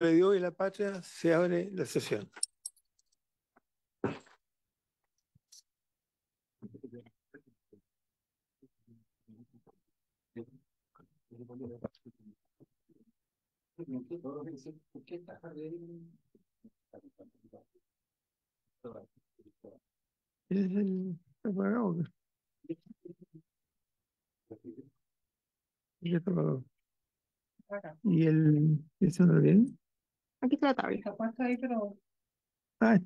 de Dios y la patria, se abre la sesión. El, el ¿Y el... ¿Eso no bien? Aquí está la tabla. Ah,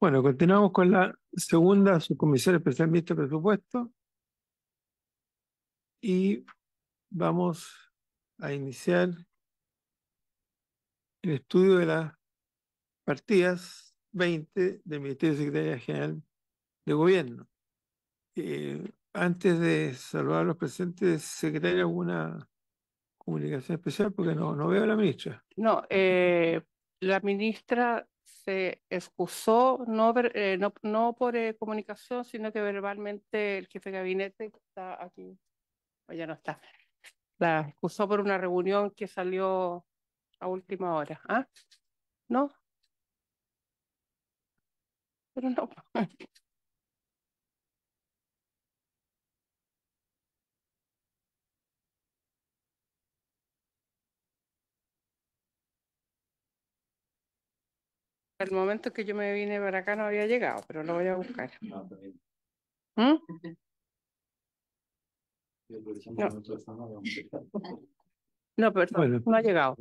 bueno, continuamos con la segunda subcomisión especial mixta de presupuesto y vamos a iniciar el estudio de las partidas 20 del Ministerio de Secretaría General de Gobierno. Eh, antes de saludar a los presentes, secretaria, ¿alguna comunicación especial? Porque no, no veo a la ministra. No, eh, la ministra se excusó, no, eh, no, por eh, comunicación, sino que verbalmente el jefe de gabinete está aquí, o ya no está, la excusó por una reunión que salió a última hora. ¿Ah? ¿No? Pero no. el momento que yo me vine para acá no había llegado, pero lo voy a buscar. No, ¿Mm? no. no ha llegado.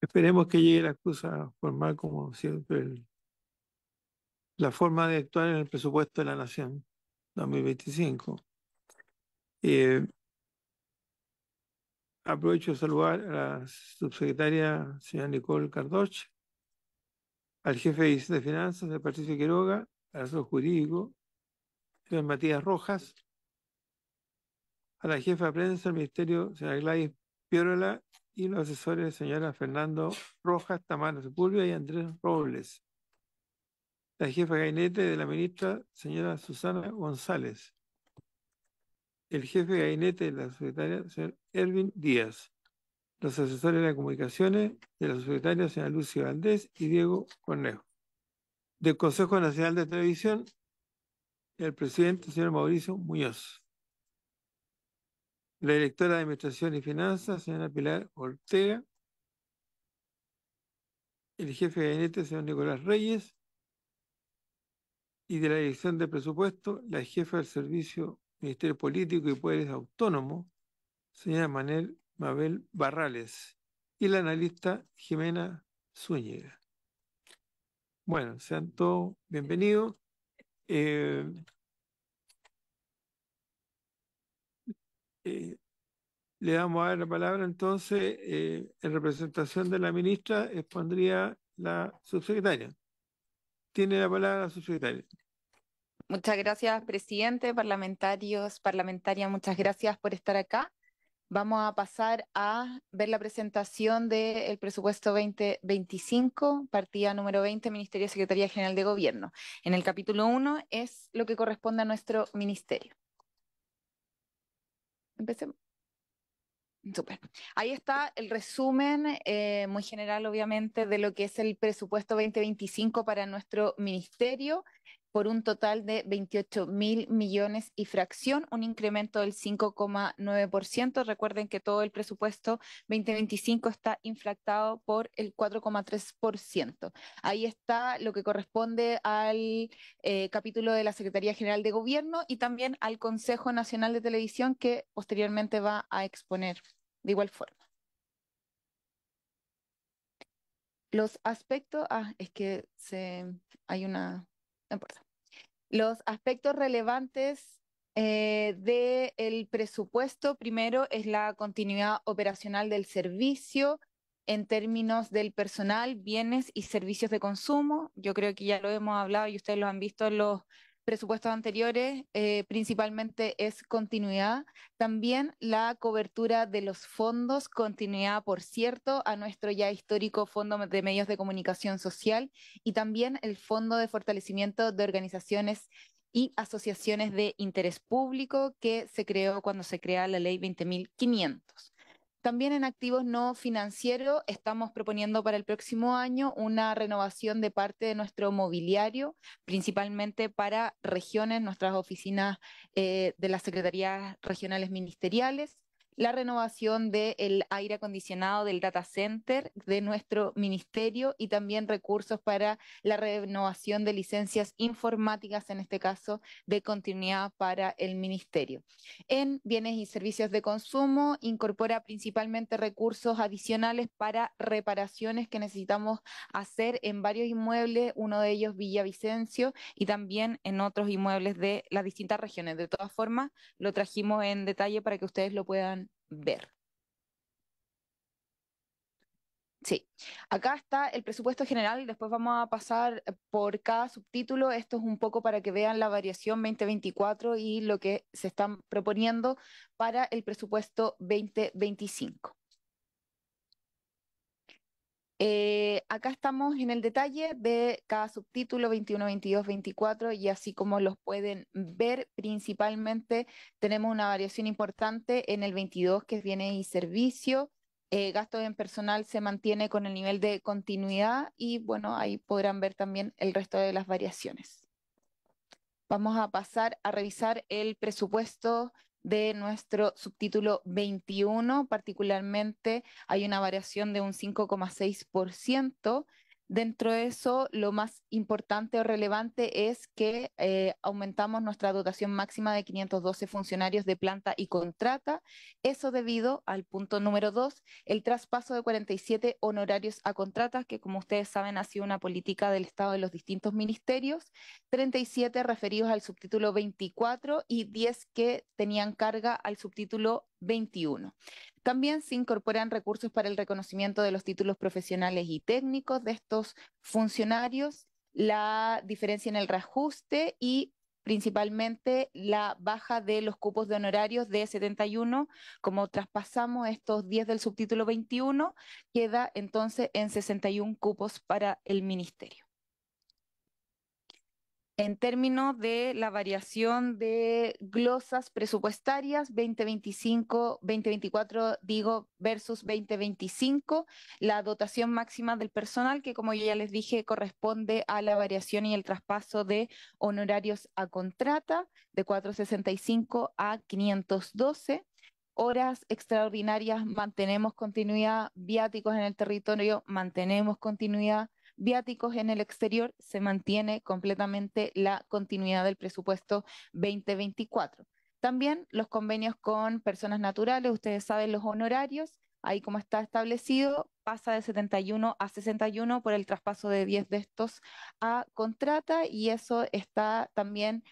Esperemos que llegue la excusa formal como siempre. la forma de actuar en el presupuesto de la nación 2025. Eh, aprovecho de saludar a la subsecretaria señora Nicole Cardoche, al jefe de finanzas de Patricio Quiroga, al asesor jurídico, señor Matías Rojas, a la jefa de prensa del Ministerio, señora Gladys Piorola, y los asesores, señora Fernando Rojas, Tamara Sepúlveda y Andrés Robles. La jefa de gabinete de la ministra, señora Susana González. El jefe de gabinete de la secretaria, señor Ervin Díaz los asesores de comunicaciones de los secretarios, señora Lucio Valdés y Diego Cornejo. Del Consejo Nacional de Televisión, el presidente señor Mauricio Muñoz. La directora de Administración y Finanzas, señora Pilar Ortega. El jefe de gabinete, señor Nicolás Reyes. Y de la Dirección de Presupuesto, la jefa del Servicio Ministerio Político y Poderes Autónomos, señora Manel Mabel Barrales y la analista Jimena Zúñiga. Bueno, sean todos bienvenidos. Eh, eh, le damos a la palabra entonces, eh, en representación de la ministra, expondría la subsecretaria. Tiene la palabra la subsecretaria. Muchas gracias, presidente, parlamentarios, parlamentaria, muchas gracias por estar acá. Vamos a pasar a ver la presentación del presupuesto 2025, partida número 20, Ministerio de Secretaría General de Gobierno. En el capítulo 1 es lo que corresponde a nuestro ministerio. Empecemos. Super. Ahí está el resumen, eh, muy general obviamente, de lo que es el presupuesto 2025 para nuestro ministerio por un total de 28 mil millones y fracción, un incremento del 5,9%. Recuerden que todo el presupuesto 2025 está infractado por el 4,3%. Ahí está lo que corresponde al eh, capítulo de la Secretaría General de Gobierno y también al Consejo Nacional de Televisión que posteriormente va a exponer de igual forma. Los aspectos, ah, es que se, hay una importa. Los aspectos relevantes eh, del presupuesto, primero, es la continuidad operacional del servicio en términos del personal, bienes y servicios de consumo. Yo creo que ya lo hemos hablado y ustedes lo han visto en los presupuestos anteriores, eh, principalmente es continuidad. También la cobertura de los fondos, continuidad, por cierto, a nuestro ya histórico Fondo de Medios de Comunicación Social y también el Fondo de Fortalecimiento de Organizaciones y Asociaciones de Interés Público que se creó cuando se crea la Ley 20.500. También en activos no financieros estamos proponiendo para el próximo año una renovación de parte de nuestro mobiliario, principalmente para regiones, nuestras oficinas eh, de las secretarías regionales ministeriales la renovación del aire acondicionado del data center de nuestro ministerio y también recursos para la renovación de licencias informáticas, en este caso de continuidad para el ministerio. En bienes y servicios de consumo incorpora principalmente recursos adicionales para reparaciones que necesitamos hacer en varios inmuebles, uno de ellos Villavicencio y también en otros inmuebles de las distintas regiones. De todas formas, lo trajimos en detalle para que ustedes lo puedan ver. Sí, acá está el presupuesto general, y después vamos a pasar por cada subtítulo, esto es un poco para que vean la variación 2024 y lo que se están proponiendo para el presupuesto 2025. Eh, acá estamos en el detalle de cada subtítulo 21, 22, 24 y así como los pueden ver, principalmente tenemos una variación importante en el 22 que es bienes y servicio. Eh, gasto en personal se mantiene con el nivel de continuidad y bueno, ahí podrán ver también el resto de las variaciones. Vamos a pasar a revisar el presupuesto de nuestro subtítulo 21, particularmente hay una variación de un 5,6% Dentro de eso, lo más importante o relevante es que eh, aumentamos nuestra dotación máxima de 512 funcionarios de planta y contrata, eso debido al punto número dos, el traspaso de 47 honorarios a contratas, que como ustedes saben ha sido una política del Estado de los distintos ministerios, 37 referidos al subtítulo 24 y 10 que tenían carga al subtítulo 21. También se incorporan recursos para el reconocimiento de los títulos profesionales y técnicos de estos funcionarios, la diferencia en el reajuste y principalmente la baja de los cupos de honorarios de 71, como traspasamos estos 10 del subtítulo 21, queda entonces en 61 cupos para el ministerio en términos de la variación de glosas presupuestarias 2025, 2024, digo, versus 2025, la dotación máxima del personal, que como yo ya les dije, corresponde a la variación y el traspaso de honorarios a contrata de 465 a 512 horas extraordinarias, mantenemos continuidad, viáticos en el territorio, mantenemos continuidad, viáticos en el exterior, se mantiene completamente la continuidad del presupuesto 2024. También los convenios con personas naturales, ustedes saben los honorarios, ahí como está establecido, pasa de 71 a 61 por el traspaso de 10 de estos a contrata y eso está también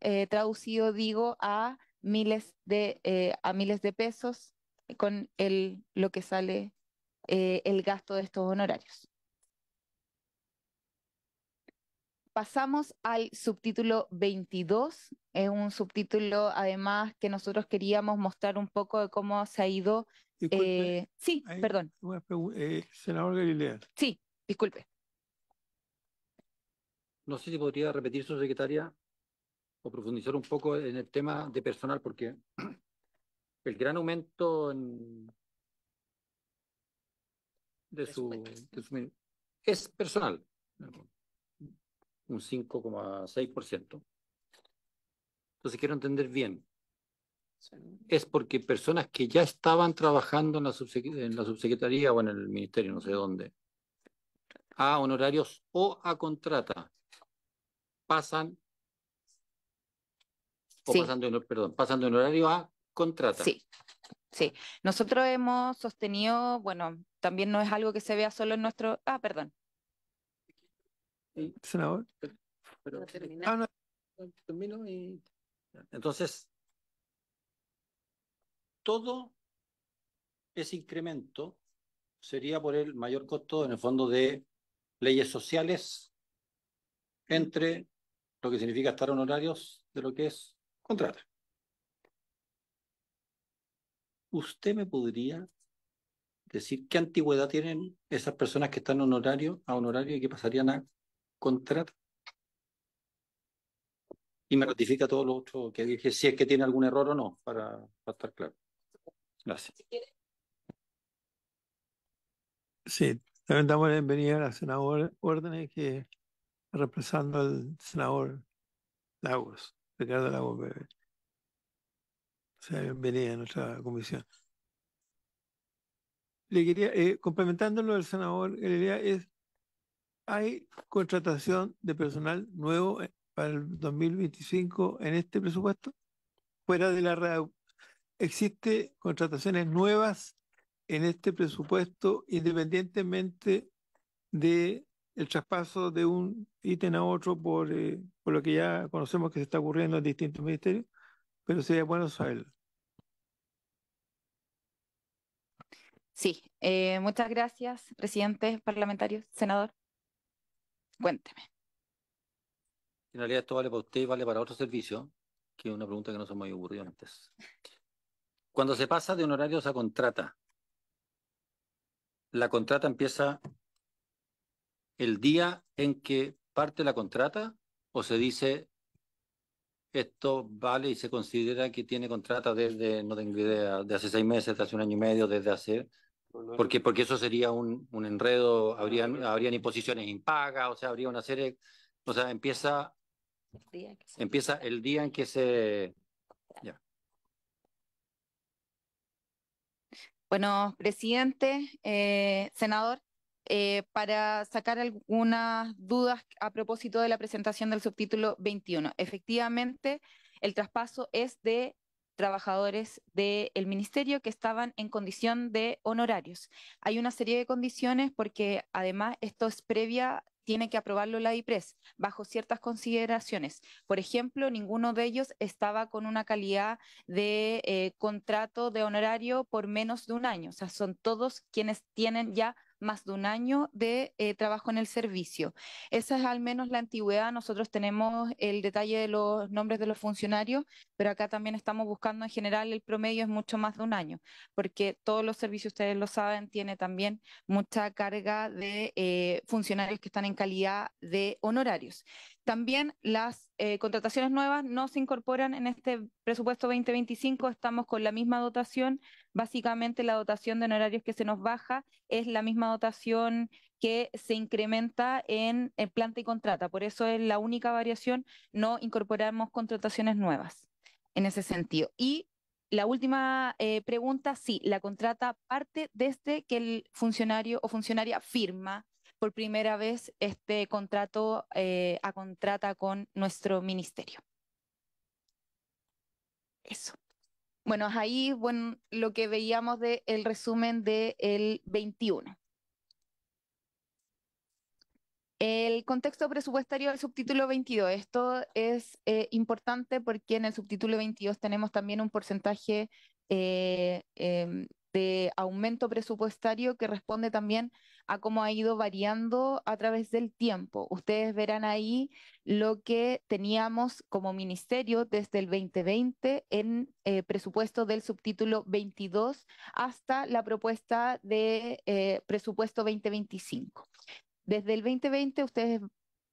eh, traducido, digo, a miles de, eh, a miles de pesos con el, lo que sale eh, el gasto de estos honorarios. pasamos al subtítulo 22. Es un subtítulo, además, que nosotros queríamos mostrar un poco de cómo se ha ido. Eh, sí, perdón. eh, senador Galilea. Sí, disculpe. No sé si podría repetir su secretaria o profundizar un poco en el tema de personal, porque el gran aumento en, su, de su, es personal un 5,6%. Entonces quiero entender bien. Es porque personas que ya estaban trabajando en la, en la subsecretaría o en el ministerio, no sé dónde, a honorarios o a contrata, pasan, o de, perdón, pasan de honorario a contrata. Sí, sí. Nosotros hemos sostenido, bueno, también no es algo que se vea solo en nuestro, ah, perdón, senador. Ah, termino y... Entonces, todo ese incremento sería por el mayor costo en el fondo de leyes sociales entre lo que significa estar honorarios de lo que es contrato. ¿Usted me podría decir qué antigüedad tienen esas personas que están honorario, a honorario y qué pasarían a contrato y me ratifica todo lo otro que dije, si es que tiene algún error o no, para, estar claro. Gracias. Sí, también damos la bienvenida al senador senadora Órdenes que representando al senador Lagos, Ricardo Lagos O sea, bienvenida a nuestra comisión. Le quería, eh, complementando lo del senador, es hay contratación de personal nuevo eh, para el 2025 en este presupuesto? Fuera de la ¿Existe contrataciones nuevas en este presupuesto independientemente de el traspaso de un ítem a otro por, eh, por lo que ya conocemos que se está ocurriendo en distintos ministerios? Pero sería bueno saberlo. Sí, eh, muchas gracias, presidente, parlamentario, senador. Cuénteme. En realidad esto vale para usted y vale para otro servicio, que es una pregunta que no se me había ocurrido antes. Cuando se pasa de un horario a contrata, la contrata empieza el día en que parte la contrata o se dice esto vale y se considera que tiene contrata desde, no tengo idea, de hace seis meses, de hace un año y medio, desde hace porque, porque eso sería un, enredo, ah, habrían, imposiciones impagas, o sea, habría una serie, o sea, empieza, el empieza el día en que se... Bueno, presidente, eh, senador, eh, para sacar algunas dudas a propósito de la presentación del subtítulo 21. Efectivamente, el traspaso es de trabajadores del ministerio que estaban en condición de honorarios. Hay una serie de condiciones porque además esto es previa tiene que aprobarlo la IPRES bajo ciertas consideraciones. Por ejemplo, ninguno de ellos estaba con una calidad de eh, contrato de honorario por menos de un año. O sea, son todos quienes tienen ya más de un año de eh, trabajo en el servicio. Esa es al menos la antigüedad. Nosotros tenemos el detalle de los nombres de los funcionarios, pero acá también estamos buscando en general el promedio es mucho más de un año, porque todos los servicios, ustedes lo saben, tiene también mucha carga de eh, funcionarios que están en calidad de honorarios. También las eh, contrataciones nuevas no se incorporan en este presupuesto 2025, estamos con la misma dotación básicamente la dotación de honorarios que se nos baja es la misma dotación que se incrementa en, planta y contrata. Por eso es la única variación, no incorporamos contrataciones nuevas en ese sentido. Y la última eh, pregunta, sí, la contrata parte desde que el funcionario o funcionaria firma por primera vez este contrato eh, a contrata con nuestro ministerio. Eso. Bueno, ahí bueno, lo que veíamos del resumen del 21. El contexto presupuestario del subtítulo 22. Esto es eh, importante porque en el subtítulo 22 tenemos también un porcentaje eh, em, aumento presupuestario que responde también a cómo ha ido variando a través del tiempo. Ustedes verán ahí lo que teníamos como ministerio desde el 2020 en eh, presupuesto del subtítulo 22 hasta la propuesta de eh, presupuesto 2025. Desde el 2020 ustedes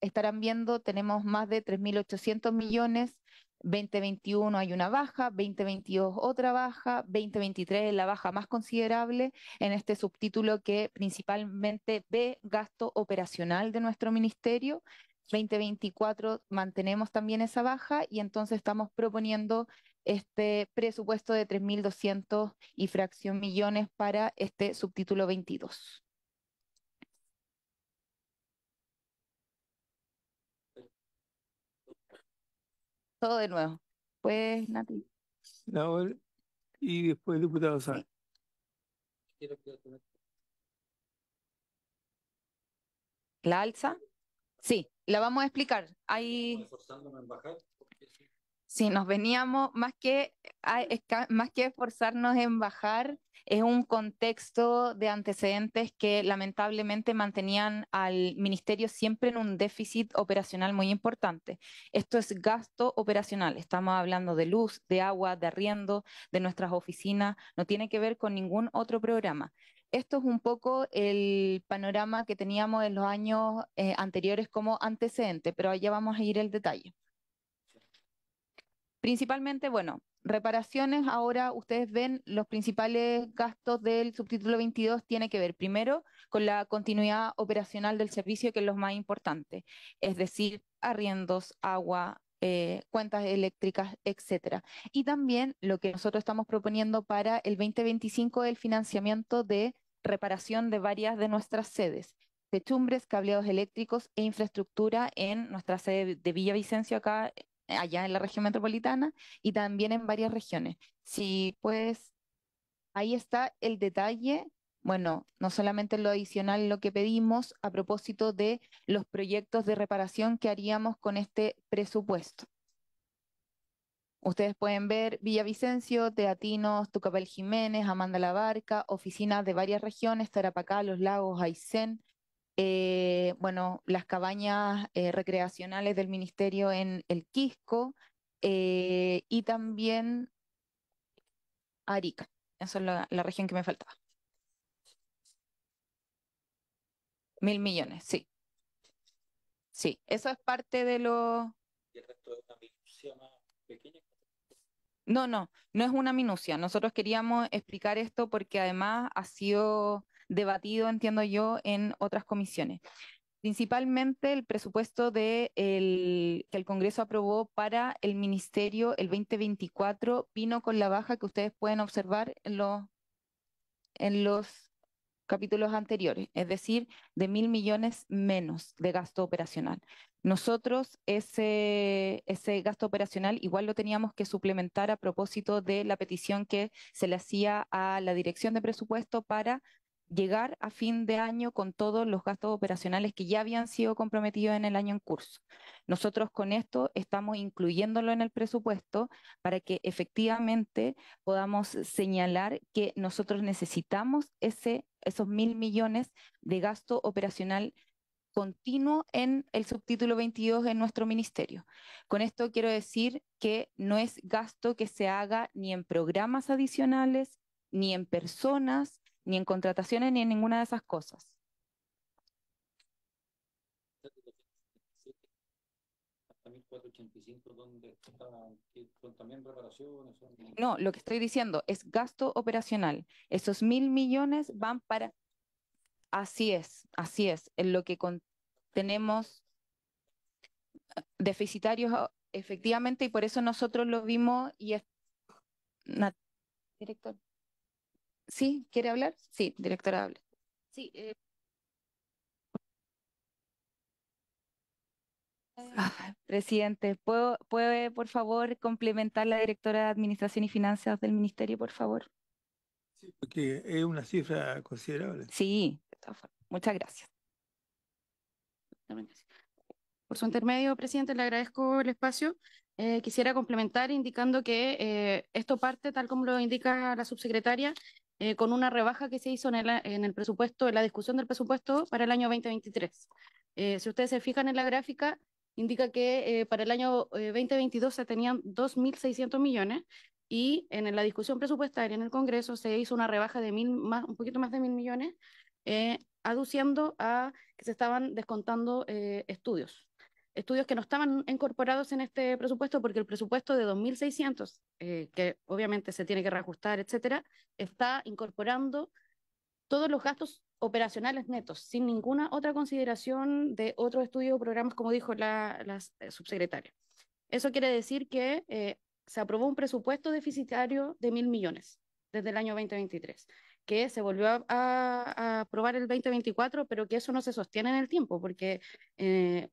estarán viendo, tenemos más de 3.800 millones 2021 hay una baja, 2022 otra baja, 2023 la baja más considerable en este subtítulo que principalmente ve gasto operacional de nuestro ministerio. 2024 mantenemos también esa baja y entonces estamos proponiendo este presupuesto de 3.200 y fracción millones para este subtítulo 22. todo de nuevo. Pues, Nati. y después, diputado Sáenz. ¿La alza? Sí, la vamos a explicar. Ahí... Hay si nos veníamos, más que, más que esforzarnos en bajar, es un contexto de antecedentes que lamentablemente mantenían al ministerio siempre en un déficit operacional muy importante. Esto es gasto operacional. Estamos hablando de luz, de agua, de arriendo, de nuestras oficinas. No tiene que ver con ningún otro programa. Esto es un poco el panorama que teníamos en los años eh, anteriores como antecedente, pero allá vamos a ir el detalle. Principalmente, bueno, reparaciones, ahora ustedes ven los principales gastos del subtítulo 22 tiene que ver primero con la continuidad operacional del servicio, que es lo más importante, es decir, arriendos, agua, eh, cuentas eléctricas, etcétera. Y también lo que nosotros estamos proponiendo para el 2025 el financiamiento de reparación de varias de nuestras sedes techumbres, cableados eléctricos e infraestructura en nuestra sede de Villa Vicencio acá eh, allá en la región metropolitana y también en varias regiones. Sí, pues ahí está el detalle. Bueno, no solamente lo adicional, lo que pedimos a propósito de los proyectos de reparación que haríamos con este presupuesto. Ustedes pueden ver Villavicencio, Teatinos, Tucapel Jiménez, Amanda La Barca, oficinas de varias regiones, Tarapacá, Los Lagos, Aysén, eh, bueno, las cabañas eh, recreacionales del ministerio en el Quisco eh, y también Arica. Esa es la, región que me faltaba. Mil millones, sí. Sí, eso es parte de lo... ¿Y el resto es una minucia más pequeña? No, no, no es una minucia. Nosotros queríamos explicar esto porque además ha sido debatido, entiendo yo, en otras comisiones. Principalmente el presupuesto que el Congreso aprobó para el Ministerio el 2024 vino con la baja que ustedes pueden observar en los, en los capítulos anteriores, es decir, de mil millones menos de gasto operacional. Nosotros ese, ese gasto operacional igual lo teníamos que suplementar a propósito de la petición que se le hacía a la Dirección de Presupuesto para llegar a fin de año con todos los gastos operacionales que ya habían sido comprometidos en el año en curso. Nosotros con esto estamos incluyéndolo en el presupuesto para que efectivamente podamos señalar que nosotros necesitamos ese, esos mil millones de gasto operacional continuo en el subtítulo 22 en nuestro ministerio. Con esto quiero decir que no es gasto que se haga ni en programas adicionales, ni en personas, ni en contrataciones, ni en ninguna de esas cosas. No, lo que estoy diciendo es gasto operacional. Esos mil millones van para... Así es, así es. En lo que tenemos deficitarios ah, efectivamente y por eso nosotros lo vimos y es... Director. Sí, ¿quiere hablar? Sí, directora, hable. Sí. Eh. Ah. presidente, ¿puedo, ¿puede por favor complementar la directora de Administración y Finanzas del Ministerio, por favor? Sí, porque es una cifra considerable. Sí, de todas formas. Muchas gracias. Por su intermedio, presidente, le agradezco el espacio. Eh, quisiera complementar indicando que eh, esto parte, tal como lo indica la subsecretaria, eh, con una rebaja que se hizo en en el, presupuesto, en la discusión del presupuesto para el año 2023. Eh, si ustedes se fijan en la gráfica, indica que eh, para el año 2022 se tenían 2.600 millones y en, en la discusión presupuestaria en el Congreso se hizo una rebaja de mil, más, un poquito más de mil millones, aduciendo a que se estaban descontando estudios estudios que no estaban incorporados en este presupuesto porque el presupuesto de 2.600, eh, que obviamente se tiene que reajustar, etcétera, está incorporando todos los gastos operacionales netos, sin ninguna otra consideración de otros estudios o programas, como dijo la, eh, subsecretaria. Eso quiere decir que eh, se aprobó un presupuesto deficitario de mil millones desde el año 2023, que se volvió a, aprobar el 2024, pero que eso no se sostiene en el tiempo, porque eh,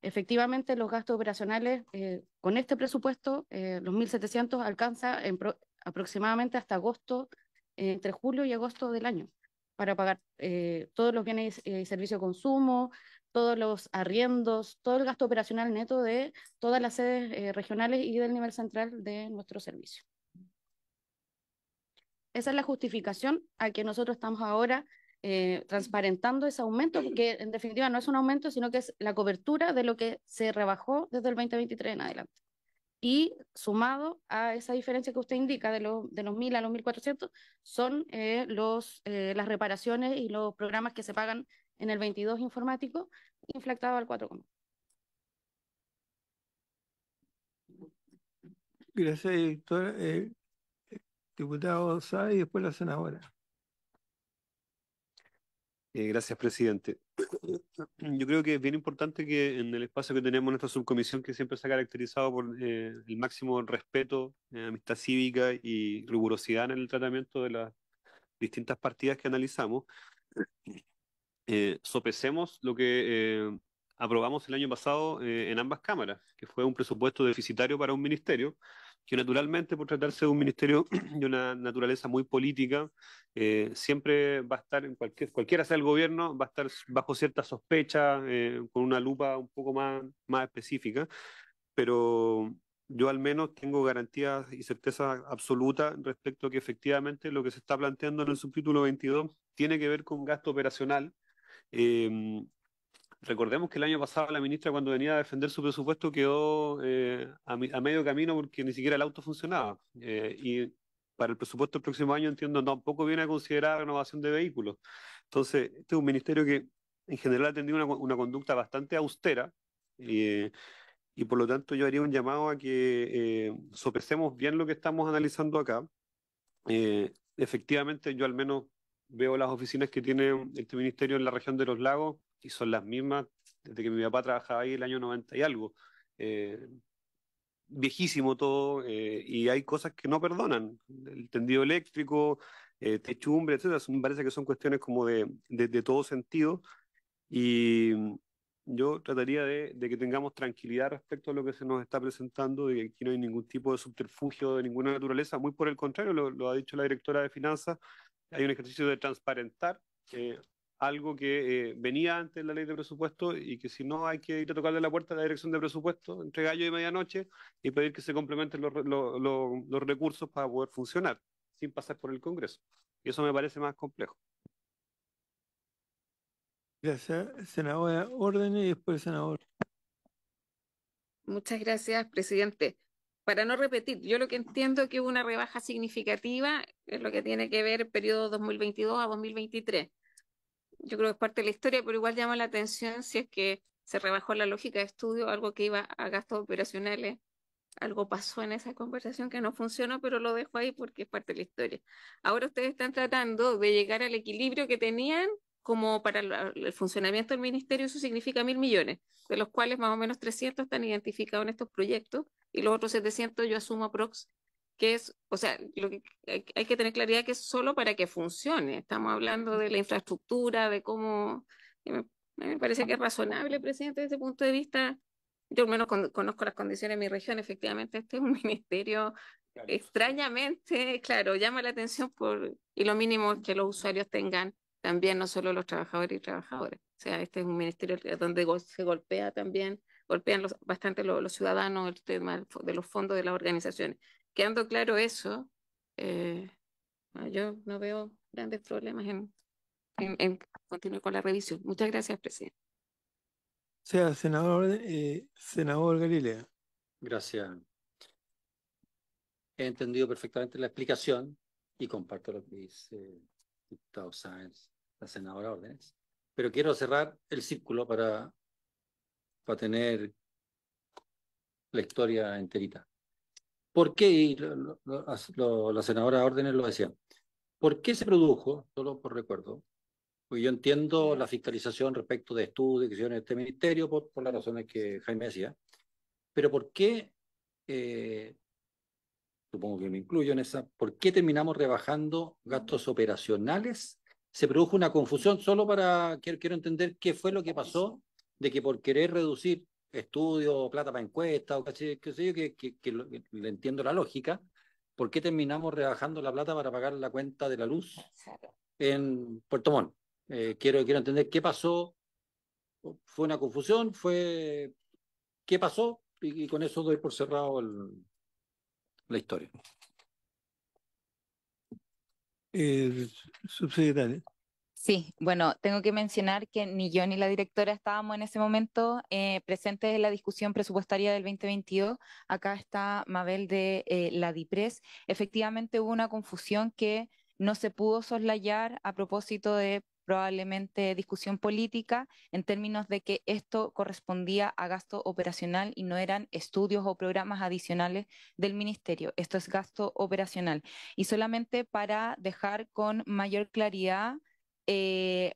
Efectivamente, los gastos operacionales eh, con este presupuesto, eh, los 1.700, alcanza aproximadamente hasta agosto, eh, entre julio y agosto del año, para pagar todos los bienes y servicios de consumo, todos los arriendos, todo el gasto operacional neto de todas las sedes regionales y del nivel central de nuestro servicio. Esa es la justificación a que nosotros estamos ahora eh, transparentando ese aumento, que en definitiva no es un aumento, sino que es la cobertura de lo que se rebajó desde el 2023 en adelante. Y sumado a esa diferencia que usted indica de, los de los 1.000 a los 1.400, son eh, los, eh, las reparaciones y los programas que se pagan en el 22 informático, inflactado al 4,1. Gracias, diputado Sá y después la senadora. Eh, gracias, presidente. Yo creo que es bien importante que en el espacio que tenemos en nuestra subcomisión, que siempre se ha caracterizado por eh, el máximo respeto, eh, amistad cívica y rigurosidad en el tratamiento de las distintas partidas que analizamos, sopesemos lo que aprobamos el año pasado en ambas cámaras, que fue un presupuesto deficitario para un ministerio que naturalmente por tratarse de un ministerio de una naturaleza muy política, eh, siempre va a estar, en cualquier, cualquiera sea el gobierno, va a estar bajo cierta sospecha, eh, con una lupa un poco más, más específica, pero yo al menos tengo garantías y certeza absoluta respecto a que efectivamente lo que se está planteando en el subtítulo 22 tiene que ver con gasto operacional. Eh, Recordemos que el año pasado la ministra cuando venía a defender su presupuesto quedó eh, a, medio camino porque ni siquiera el auto funcionaba. Eh, y para el presupuesto del próximo año entiendo tampoco viene a considerar renovación de vehículos. Entonces, este es un ministerio que en general ha tenido una, conducta bastante austera eh, y por lo tanto yo haría un llamado a que sopesemos bien lo que estamos analizando acá. efectivamente, yo al menos veo las oficinas que tiene este ministerio en la región de los lagos y son las mismas desde que mi papá trabajaba ahí el año 90 y algo. Eh, viejísimo todo eh, y hay cosas que no perdonan. El tendido eléctrico, eh, techumbre, etcétera, me parece que son cuestiones como de, de, todo sentido y mm, yo trataría de, que tengamos tranquilidad respecto a lo que se nos está presentando, de que aquí no hay ningún tipo de subterfugio de ninguna naturaleza, muy por el contrario, lo, ha dicho la directora de finanzas, hay un ejercicio de transparentar algo que eh, venía antes de la ley de presupuesto y que si no hay que ir a tocarle la puerta a la dirección de presupuesto entre gallo y medianoche y pedir que se complementen los, los, recursos para poder funcionar sin pasar por el Congreso. Y eso me parece más complejo. Gracias, Senador Orden y después senador. Muchas gracias, presidente. Para no repetir, yo lo que entiendo que hubo una rebaja significativa es lo que tiene que ver el periodo 2022 a 2023 yo creo que es parte de la historia, pero igual llama la atención si es que se rebajó la lógica de estudio, algo que iba a gastos operacionales, algo pasó en esa conversación que no funcionó, pero lo dejo ahí porque es parte de la historia. Ahora ustedes están tratando de llegar al equilibrio que tenían como para el funcionamiento del ministerio, eso significa mil millones, de los cuales más o menos 300 están identificados en estos proyectos y los otros 700 yo asumo aprox que es, o sea, hay, que tener claridad que es solo para que funcione. Estamos hablando de la infraestructura, de cómo, me, parece que es razonable, presidente, desde ese punto de vista. Yo al menos conozco las condiciones de mi región, efectivamente, este es un ministerio extrañamente, claro, llama la atención por, y lo mínimo es que los usuarios tengan también, no solo los trabajadores y trabajadoras. O sea, este es un ministerio donde se golpea también, golpean los, bastante los, los ciudadanos, el tema de los fondos de las organizaciones quedando claro eso, eh, yo no veo grandes problemas en, continuar con la revisión. Muchas gracias, presidente. Sea, senador, eh, senador Galilea. Gracias. He entendido perfectamente la explicación y comparto lo que dice el diputado Sáenz, la senadora Ordenes, Pero quiero cerrar el círculo para, para tener la historia enterita. ¿Por qué? Y la senadora Órdenes lo decía. ¿Por qué se produjo, solo por recuerdo, pues yo entiendo la fiscalización respecto de estudios que hicieron en este ministerio por, las razones que Jaime decía, pero ¿por qué, eh, supongo que me incluyo en esa, ¿por qué terminamos rebajando gastos operacionales? Se produjo una confusión, solo para, quiero, quiero entender qué fue lo que pasó, de que por querer reducir Estudio, plata para encuestas, o qué sé yo, que, le entiendo la lógica, ¿por qué terminamos rebajando la plata para pagar la cuenta de la luz en Puerto Montt? Eh, quiero, entender qué pasó. ¿Fue una confusión? ¿Fue qué pasó? Y, con eso doy por cerrado la historia. Eh, subsecretario. Sí, bueno, tengo que mencionar que ni yo ni la directora estábamos en ese momento eh, presentes en la discusión presupuestaria del 2022. Acá está Mabel de eh, la DIPRES. Efectivamente hubo una confusión que no se pudo soslayar a propósito de probablemente discusión política en términos de que esto correspondía a gasto operacional y no eran estudios o programas adicionales del ministerio. Esto es gasto operacional. Y solamente para dejar con mayor claridad eh,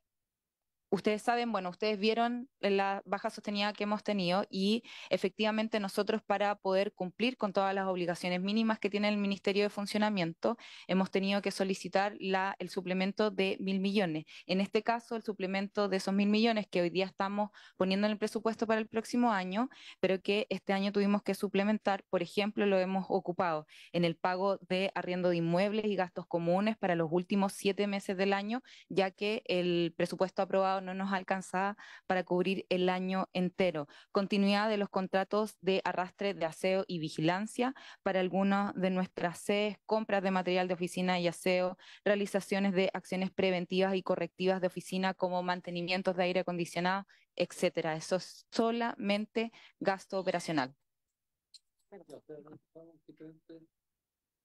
ustedes saben, bueno, ustedes vieron la baja sostenida que hemos tenido y efectivamente nosotros para poder cumplir con todas las obligaciones mínimas que tiene el Ministerio de Funcionamiento, hemos tenido que solicitar la, el suplemento de mil millones. En este caso, el suplemento de esos mil millones que hoy día estamos poniendo en el presupuesto para el próximo año, pero que este año tuvimos que suplementar, por ejemplo, lo hemos ocupado en el pago de arriendo de inmuebles y gastos comunes para los últimos siete meses del año, ya que el presupuesto aprobado no nos alcanzaba para cubrir el año entero. Continuidad de los contratos de arrastre de aseo y vigilancia para algunas de nuestras sedes, compras de material de oficina y aseo, realizaciones de acciones preventivas y correctivas de oficina como mantenimientos de aire acondicionado, etcétera. Eso es solamente gasto operacional.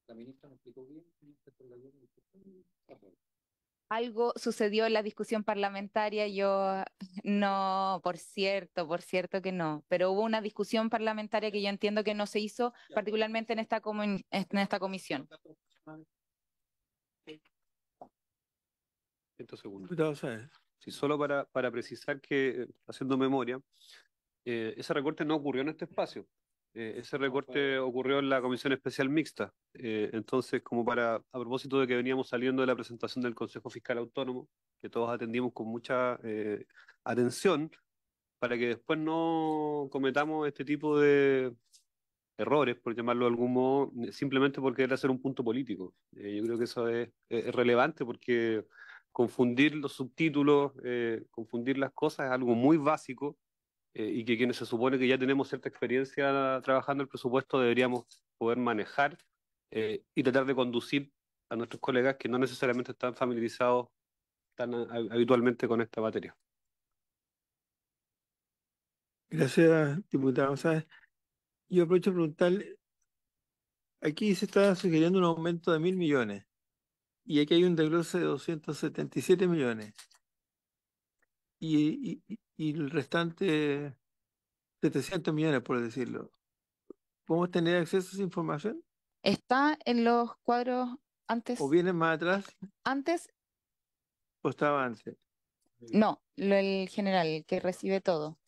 La ministra explicó bien algo sucedió en la discusión parlamentaria, yo no, por cierto, por cierto que no, pero hubo una discusión parlamentaria que yo entiendo que no se hizo, particularmente en esta, comisión. en esta comisión. segundos. Sí, solo para, para precisar que, eh, haciendo memoria, eh, ese recorte no ocurrió en este espacio, eh, ese recorte ocurrió en la Comisión Especial Mixta. Eh, entonces, como para, a propósito de que veníamos saliendo de la presentación del Consejo Fiscal Autónomo, que todos atendimos con mucha eh, atención, para que después no cometamos este tipo de errores, por llamarlo de algún modo, simplemente porque era hacer un punto político. yo creo que eso es relevante porque confundir los subtítulos, confundir las cosas es algo muy básico eh, y que quienes se supone que ya tenemos cierta experiencia trabajando el presupuesto deberíamos poder manejar eh, y tratar de conducir a nuestros colegas que no necesariamente están familiarizados tan habitualmente con esta materia. Gracias, diputado. yo aprovecho para preguntarle, aquí se está sugiriendo un aumento de mil millones y aquí hay un desglose de 277 millones y, el restante 700 millones, por decirlo. ¿Podemos tener acceso a esa información? Está en los cuadros antes. ¿O viene más atrás? Antes. ¿O estaba avance? No, lo, el general, que recibe todo.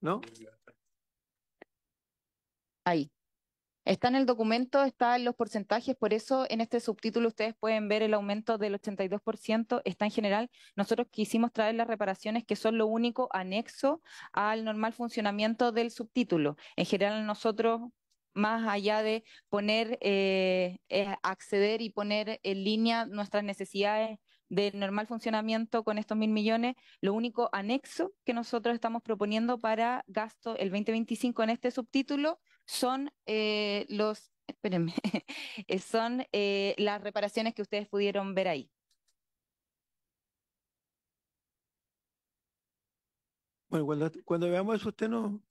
¿No? Ahí. Está en el documento, está en los porcentajes, por eso en este subtítulo ustedes pueden ver el aumento del 82%, está en general. Nosotros quisimos traer las reparaciones que son lo único anexo al normal funcionamiento del subtítulo. En general nosotros más allá de poner, eh, eh, acceder y poner en línea nuestras necesidades de normal funcionamiento con estos mil millones, lo único anexo que nosotros estamos proponiendo para gasto el 2025 en este subtítulo son eh, los, espérenme, eh, son eh, las reparaciones que ustedes pudieron ver ahí. Bueno, cuando, veamos eso, usted no,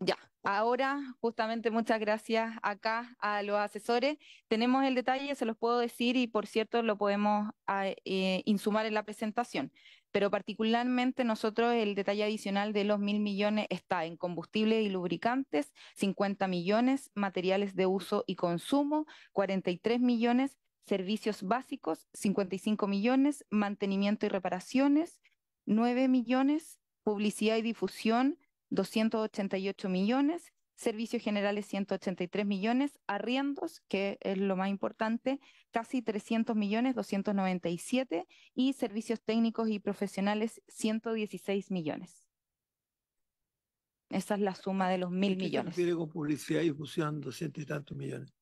ya, ahora justamente muchas gracias acá a los asesores. Tenemos el detalle, se los puedo decir y por cierto lo podemos ah, eh, insumar en la presentación, pero particularmente nosotros el detalle adicional de los mil millones está en combustible y lubricantes, 50 millones, materiales de uso y consumo, 43 millones, servicios básicos, 55 millones, mantenimiento y reparaciones, 9 millones, publicidad y difusión. 288 millones, servicios generales 183 millones, arriendos, que es lo más importante, casi 300 millones, 297, y servicios técnicos y profesionales 116 millones. Esa es la suma de los mil este millones. ¿Qué con publicidad y fusión 200 y tantos millones?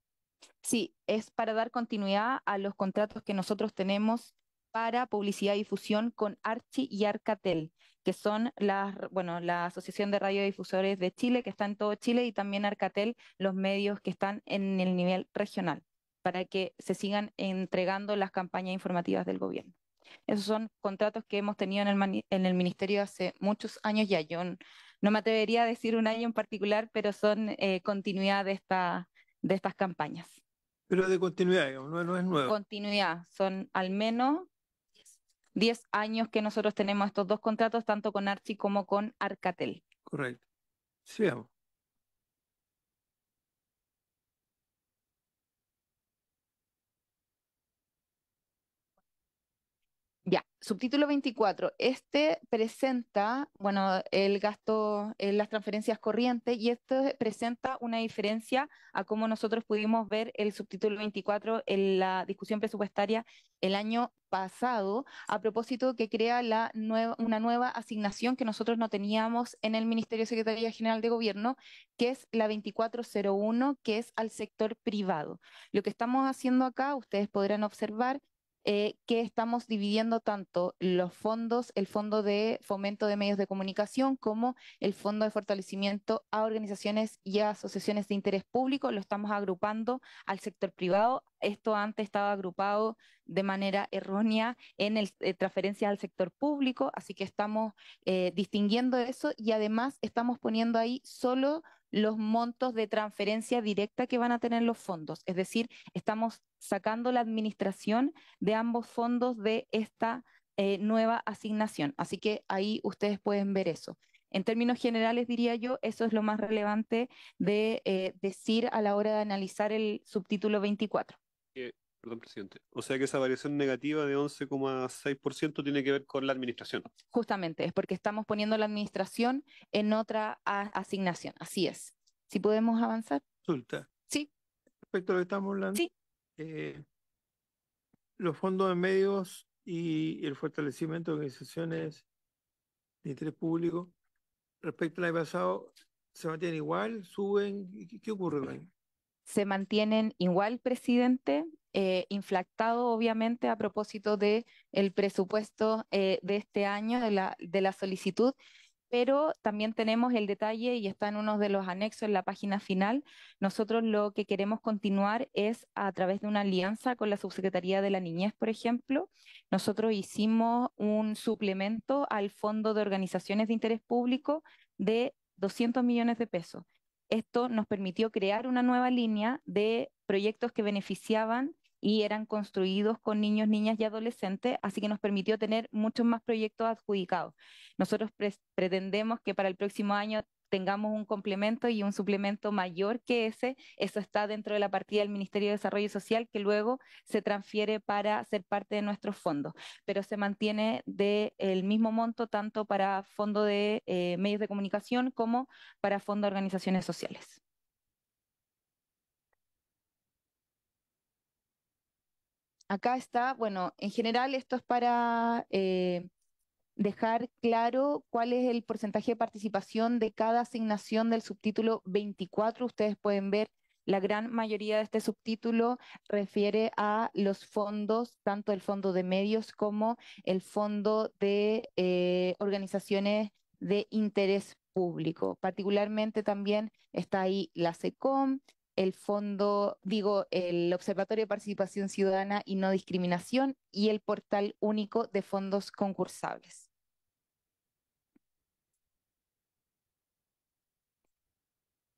Sí, es para dar continuidad a los contratos que nosotros tenemos para publicidad y difusión con Archi y Arcatel que son las, bueno, la Asociación de Radiodifusores de Chile, que está en todo Chile, y también Arcatel, los medios que están en el nivel regional, para que se sigan entregando las campañas informativas del gobierno. Esos son contratos que hemos tenido en el, en el ministerio hace muchos años ya. Yo no me atrevería a decir un año en particular, pero son eh, continuidad de, esta, de estas campañas. Pero de continuidad, digamos, no, no es nuevo. Continuidad, son al menos 10 años que nosotros tenemos estos dos contratos, tanto con Archie como con Arcatel. Correcto. Subtítulo 24. Este presenta, bueno, el gasto, en las transferencias corrientes y esto presenta una diferencia a cómo nosotros pudimos ver el subtítulo 24 en la discusión presupuestaria el año pasado a propósito que crea la una nueva asignación que nosotros no teníamos en el Ministerio de Secretaría General de Gobierno, que es la 2401, que es al sector privado. Lo que estamos haciendo acá, ustedes podrán observar, eh, que estamos dividiendo tanto los fondos, el Fondo de Fomento de Medios de Comunicación, como el Fondo de Fortalecimiento a Organizaciones y Asociaciones de Interés Público, lo estamos agrupando al sector privado. Esto antes estaba agrupado de manera errónea en el, eh, transferencias al sector público, así que estamos eh, distinguiendo eso y además estamos poniendo ahí solo los montos de transferencia directa que van a tener los fondos. Es decir, estamos sacando la administración de ambos fondos de esta eh, nueva asignación. Así que ahí ustedes pueden ver eso. En términos generales, diría yo, eso es lo más relevante de eh, decir a la hora de analizar el subtítulo 24. Perdón, presidente. O sea que esa variación negativa de 11,6% tiene que ver con la administración. Justamente, es porque estamos poniendo la administración en otra asignación. Así es. Si podemos avanzar. Resulta. Sí. Respecto a lo que estamos hablando. Sí. Eh, los fondos de medios y el fortalecimiento de organizaciones de interés público respecto al año pasado se mantienen igual, suben, ¿qué, qué ocurre? Se mantienen igual, presidente, eh, inflactado obviamente a propósito de el presupuesto eh, de este año, de la, de la solicitud, pero también tenemos el detalle y está en uno de los anexos en la página final. Nosotros lo que queremos continuar es a través de una alianza con la Subsecretaría de la Niñez, por ejemplo. Nosotros hicimos un suplemento al Fondo de Organizaciones de Interés Público de 200 millones de pesos. Esto nos permitió crear una nueva línea de proyectos que beneficiaban y eran construidos con niños, niñas y adolescentes, así que nos permitió tener muchos más proyectos adjudicados. Nosotros pretendemos que para el próximo año tengamos un complemento y un suplemento mayor que ese. Eso está dentro de la partida del Ministerio de Desarrollo Social que luego se transfiere para ser parte de nuestros fondos, pero se mantiene del mismo monto tanto para fondo de eh, medios de comunicación como para fondo de organizaciones sociales. acá está, bueno, en general esto es para eh, dejar claro cuál es el porcentaje de participación de cada asignación del subtítulo 24. Ustedes pueden ver, la gran mayoría de este subtítulo refiere a los fondos, tanto el fondo de medios como el fondo de eh, organizaciones de interés público. Particularmente también está ahí la SECOM, el fondo, digo, el Observatorio de Participación Ciudadana y No Discriminación y el Portal Único de Fondos Concursables.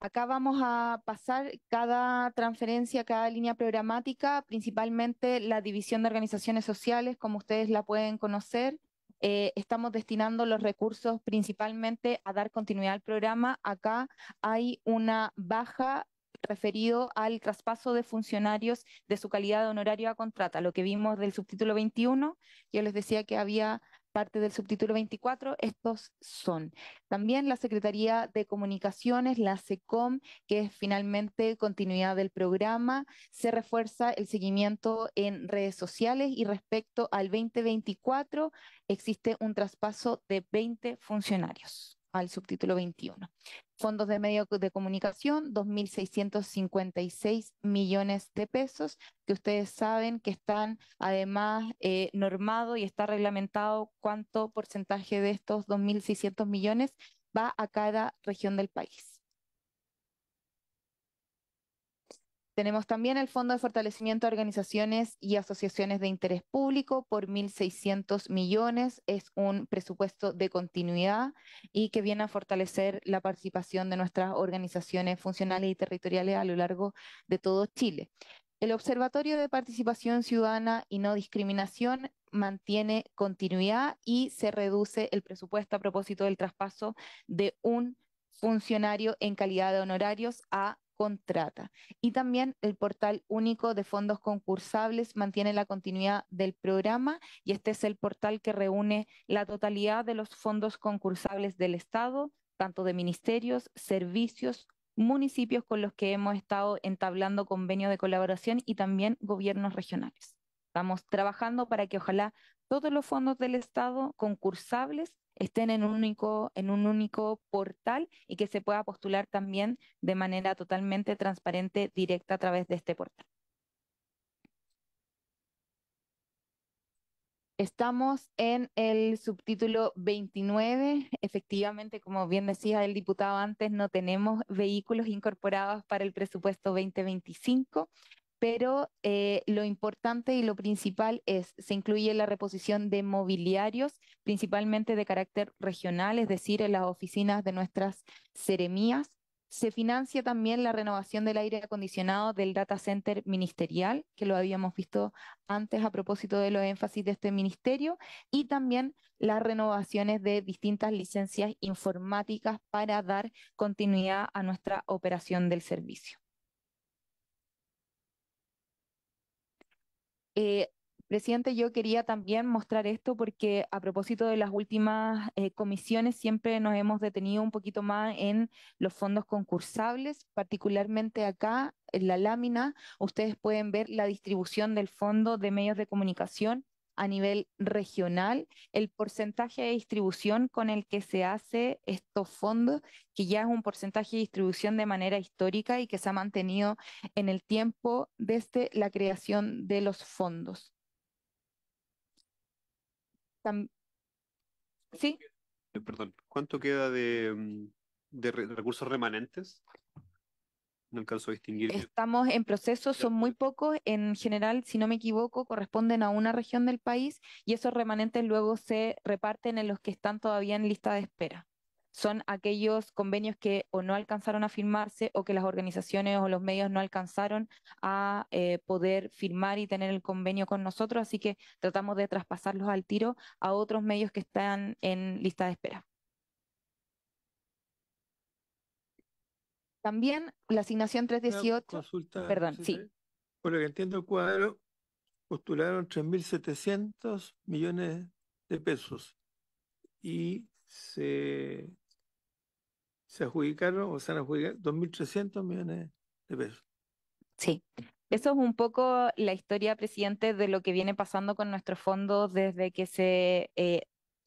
Acá vamos a pasar cada transferencia, cada línea programática, principalmente la división de organizaciones sociales, como ustedes la pueden conocer. Eh, estamos destinando los recursos principalmente a dar continuidad al programa. Acá hay una baja referido al traspaso de funcionarios de su calidad de honorario a contrata, lo que vimos del subtítulo 21. Yo les decía que había parte del subtítulo 24, estos son. También la Secretaría de Comunicaciones, la SECOM, que es finalmente continuidad del programa, se refuerza el seguimiento en redes sociales y respecto al 2024 existe un traspaso de 20 funcionarios al subtítulo 21. Fondos de medios de comunicación, 2.656 millones de pesos, que ustedes saben que están además eh, normado y está reglamentado cuánto porcentaje de estos 2.600 millones va a cada región del país. Tenemos también el Fondo de Fortalecimiento de Organizaciones y Asociaciones de Interés Público por 1.600 millones. Es un presupuesto de continuidad y que viene a fortalecer la participación de nuestras organizaciones funcionales y territoriales a lo largo de todo Chile. El Observatorio de Participación Ciudadana y No Discriminación mantiene continuidad y se reduce el presupuesto a propósito del traspaso de un funcionario en calidad de honorarios a contrata. Y también el portal único de fondos concursables mantiene la continuidad del programa y este es el portal que reúne la totalidad de los fondos concursables del Estado, tanto de ministerios, servicios, municipios con los que hemos estado entablando convenio de colaboración y también gobiernos regionales. Estamos trabajando para que ojalá todos los fondos del Estado concursables estén en un único, en un único portal y que se pueda postular también de manera totalmente transparente, directa a través de este portal. Estamos en el subtítulo 29. Efectivamente, como bien decía el diputado antes, no tenemos vehículos incorporados para el presupuesto 2025 pero eh, lo importante y lo principal es, se incluye la reposición de mobiliarios, principalmente de carácter regional, es decir, en las oficinas de nuestras seremías. Se financia también la renovación del aire acondicionado del data center ministerial, que lo habíamos visto antes a propósito de los énfasis de este ministerio, y también las renovaciones de distintas licencias informáticas para dar continuidad a nuestra operación del servicio. Eh, presidente, yo quería también mostrar esto porque a propósito de las últimas eh, comisiones siempre nos hemos detenido un poquito más en los fondos concursables, particularmente acá en la lámina ustedes pueden ver la distribución del fondo de medios de comunicación a nivel regional, el porcentaje de distribución con el que se hace estos fondos, que ya es un porcentaje de distribución de manera histórica y que se ha mantenido en el tiempo desde la creación de los fondos. ¿Sí? Perdón, ¿cuánto queda de, mm, de recursos remanentes? no alcanzo distinguir. Estamos en proceso, son muy pocos, en general, si no me equivoco, corresponden a una región del país y esos remanentes luego se reparten en los que están todavía en lista de espera. Son aquellos convenios que o no alcanzaron a firmarse o que las organizaciones o los medios no alcanzaron a eh, poder firmar y tener el convenio con nosotros, así que tratamos de traspasarlos al tiro a otros medios que están en lista de espera. También la asignación 318. perdón, sí. Por lo que entiendo el cuadro, postularon 3.700 millones de pesos y se, adjudicaron o se han adjudicado 2.300 millones de pesos. Sí, eso es un poco la historia, presidente, de lo que viene pasando con nuestros fondos desde que se eh,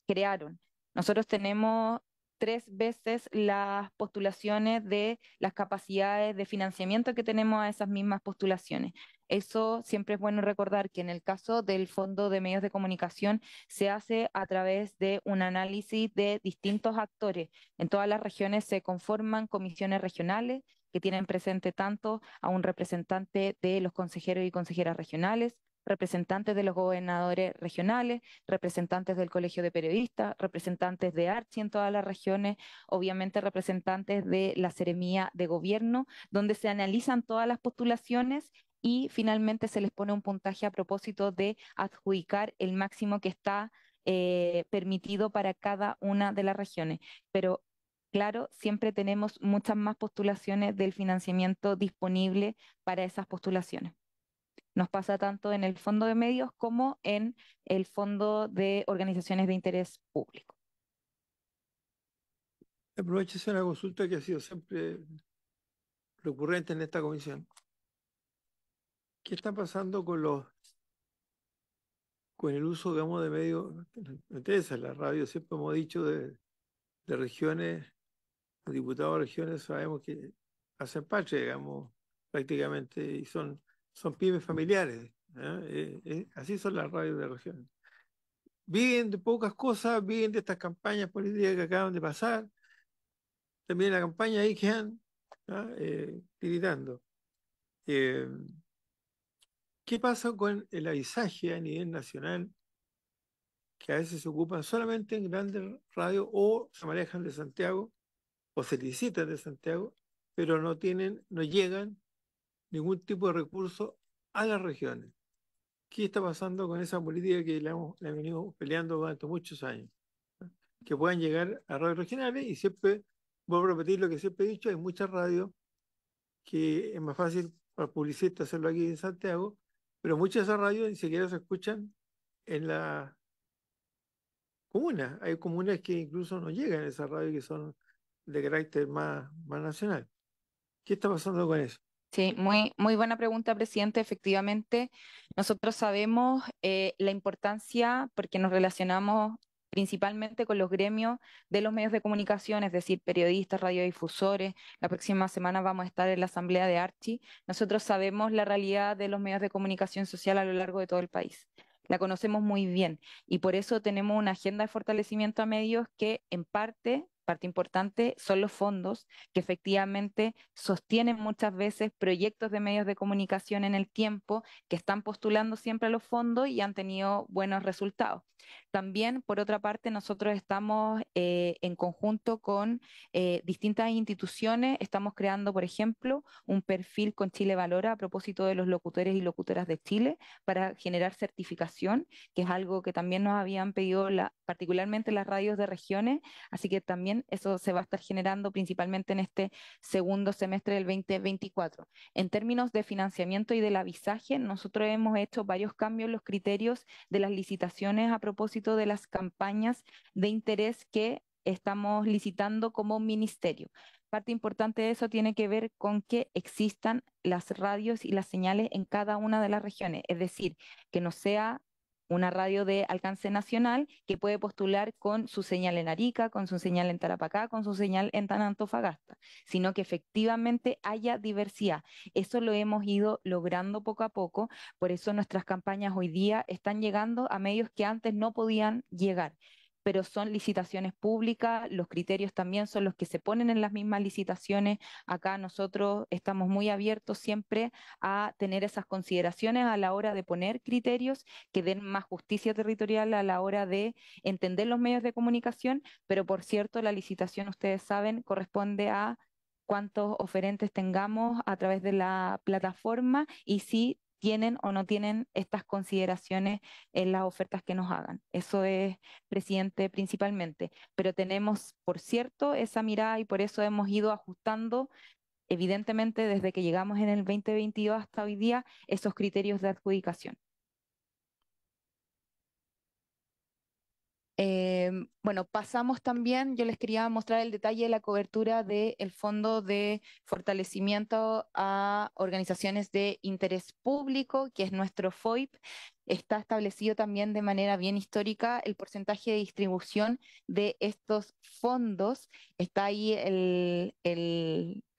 crearon. Nosotros tenemos tres veces las postulaciones de las capacidades de financiamiento que tenemos a esas mismas postulaciones. Eso siempre es bueno recordar que en el caso del Fondo de Medios de Comunicación se hace a través de un análisis de distintos actores. En todas las regiones se conforman comisiones regionales que tienen presente tanto a un representante de los consejeros y consejeras regionales representantes de los gobernadores regionales, representantes del Colegio de Periodistas, representantes de Archi en todas las regiones, obviamente representantes de la Seremía de Gobierno, donde se analizan todas las postulaciones y finalmente se les pone un puntaje a propósito de adjudicar el máximo que está eh, permitido para cada una de las regiones. Pero claro, siempre tenemos muchas más postulaciones del financiamiento disponible para esas postulaciones. Nos pasa tanto en el fondo de medios como en el fondo de organizaciones de interés público. Aprovecho una consulta que ha sido siempre recurrente en esta comisión. ¿Qué está pasando con los con el uso, digamos, de medios, la radio, siempre hemos dicho de, regiones, los diputados de regiones sabemos que hacen patria, digamos, prácticamente, y son son pymes familiares. ¿eh? Eh, eh, así son las radios de la región. Viven de pocas cosas, viven de estas campañas políticas que acaban de pasar. También la campaña ahí que han tiritando. ¿Qué pasa con el avisaje a nivel nacional? que a veces se ocupan solamente en grandes radios o se manejan de Santiago o se licitan de Santiago, pero no tienen, no llegan ningún tipo de recurso a las regiones. ¿Qué está pasando con esa política que la hemos venido peleando durante muchos años? Que puedan llegar a radios regionales y siempre, vuelvo a repetir lo que siempre he dicho, hay muchas radios que es más fácil para publicistas hacerlo aquí en Santiago, pero muchas de esas radios ni siquiera se escuchan en la comuna Hay comunas que incluso no llegan a esas radios que son de carácter más, más nacional. ¿Qué está pasando con eso? Sí, muy, buena pregunta, presidente. Efectivamente, nosotros sabemos eh, la importancia, porque nos relacionamos principalmente con los gremios de los medios de comunicación, es decir, periodistas, radiodifusores. La próxima semana vamos a estar en la Asamblea de Archi. Nosotros sabemos la realidad de los medios de comunicación social a lo largo de todo el país. La conocemos muy bien y por eso tenemos una agenda de fortalecimiento a medios que en parte parte importante son los fondos que efectivamente sostienen muchas veces proyectos de medios de comunicación en el tiempo que están postulando siempre a los fondos y han tenido buenos resultados. También, por otra parte, nosotros estamos eh, en conjunto con eh, distintas instituciones, estamos creando, por ejemplo, un perfil con Chile Valora a propósito de los locutores y locutoras de Chile para generar certificación, que es algo que también nos habían pedido particularmente las radios de regiones, así que también eso se va a estar generando principalmente en este segundo semestre del 2024. En términos de financiamiento y del avisaje, nosotros hemos hecho varios cambios en los criterios de las licitaciones a propósito de las campañas de interés que estamos licitando como ministerio. Parte importante de eso tiene que ver con que existan las radios y las señales en cada una de las regiones, es decir, que no sea una radio de alcance nacional que puede postular con su señal en Arica, con su señal en Tarapacá, con su señal en Tanantofagasta, sino que efectivamente haya diversidad. Eso lo hemos ido logrando poco a poco, por eso nuestras campañas hoy día están llegando a medios que antes no podían llegar pero son licitaciones públicas, los criterios también son los que se ponen en las mismas licitaciones. Acá nosotros estamos muy abiertos siempre a tener esas consideraciones a la hora de poner criterios que den más justicia territorial a la hora de entender los medios de comunicación, pero por cierto, la licitación, ustedes saben, corresponde a cuántos oferentes tengamos a través de la plataforma y si tienen o no tienen estas consideraciones en las ofertas que nos hagan. Eso es, presidente, principalmente. Pero tenemos, por cierto, esa mirada y por eso hemos ido ajustando evidentemente desde que llegamos en el 2022 hasta hoy día esos criterios de adjudicación. Em, bueno, pasamos también, yo les quería mostrar el detalle de la cobertura del Fondo de Fortalecimiento a Organizaciones de Interés Público, que es nuestro FOIP. Está establecido también de manera bien histórica el porcentaje de distribución de estos fondos. Está ahí el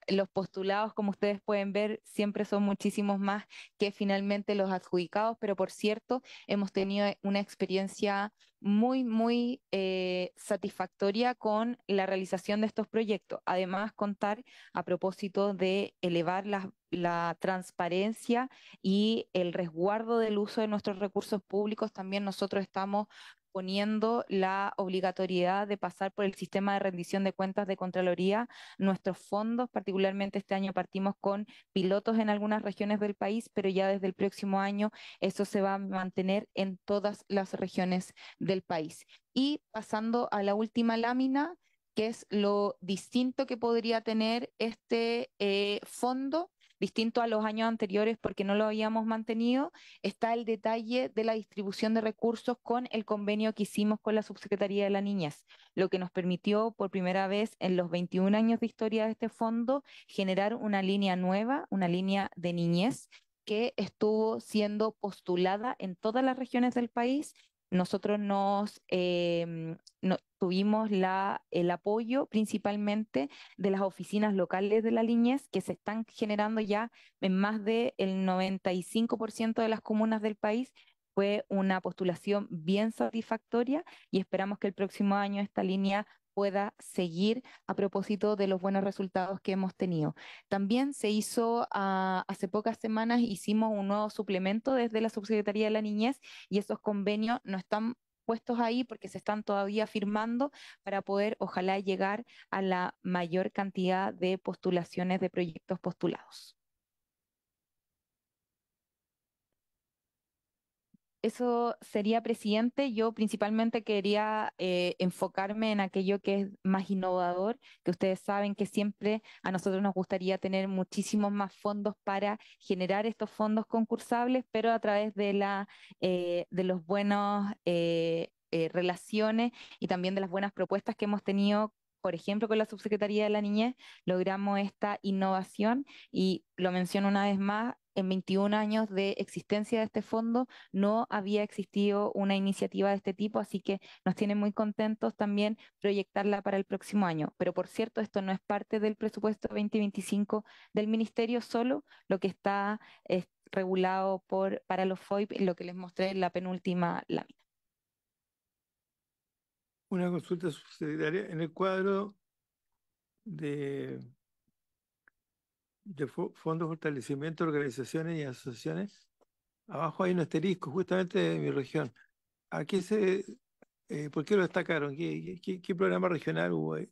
los postulados, como ustedes pueden ver, siempre son muchísimos más que finalmente los adjudicados, pero por cierto, hemos tenido una experiencia muy, muy eh, satisfactoria con la realización de estos proyectos. Además, contar a propósito de elevar la transparencia y el resguardo del uso de nuestros recursos públicos, también nosotros estamos poniendo la obligatoriedad de pasar por el sistema de rendición de cuentas de Contraloría nuestros fondos, particularmente este año partimos con pilotos en algunas regiones del país, pero ya desde el próximo año eso se va a mantener en todas las regiones del país. Y pasando a la última lámina, que es lo distinto que podría tener este eh, fondo distinto a los años anteriores porque no lo habíamos mantenido, está el detalle de la distribución de recursos con el convenio que hicimos con la Subsecretaría de la Niñez, lo que nos permitió por primera vez en los 21 años de historia de este fondo generar una línea nueva, una línea de niñez que estuvo siendo postulada en todas las regiones del país nosotros nos, em, tuvimos el apoyo principalmente de las oficinas locales de la líneas que se están generando ya en más del el 95% de las comunas del país. Fue una postulación bien satisfactoria y esperamos que el próximo año esta línea pueda seguir a propósito de los buenos resultados que hemos tenido. También se hizo, ah, hace pocas semanas hicimos un nuevo suplemento desde la Subsecretaría de la Niñez y esos convenios no están puestos ahí porque se están todavía firmando para poder ojalá llegar a la mayor cantidad de postulaciones de proyectos postulados. eso sería presidente. Yo principalmente quería eh, enfocarme en aquello que es más innovador, que ustedes saben que siempre a nosotros nos gustaría tener muchísimos más fondos para generar estos fondos concursables, pero a través de, la, eh, de los buenos... Eh, eh, relaciones y también de las buenas propuestas que hemos tenido por ejemplo, con la Subsecretaría de la Niñez, logramos esta innovación y lo menciono una vez más, en 21 años de existencia de este fondo no había existido una iniciativa de este tipo, así que nos tiene muy contentos también proyectarla para el próximo año. Pero por cierto, esto no es parte del presupuesto 2025 del Ministerio, solo lo que está regulado por, para los FOIP, lo que les mostré en la penúltima lámina. Una consulta subsidiaria en el cuadro de de fondos de fortalecimiento organizaciones y asociaciones, abajo hay un asterisco, justamente de mi región. aquí se, eh, ¿Por qué lo destacaron? ¿Qué, qué, qué programa regional hubo ahí?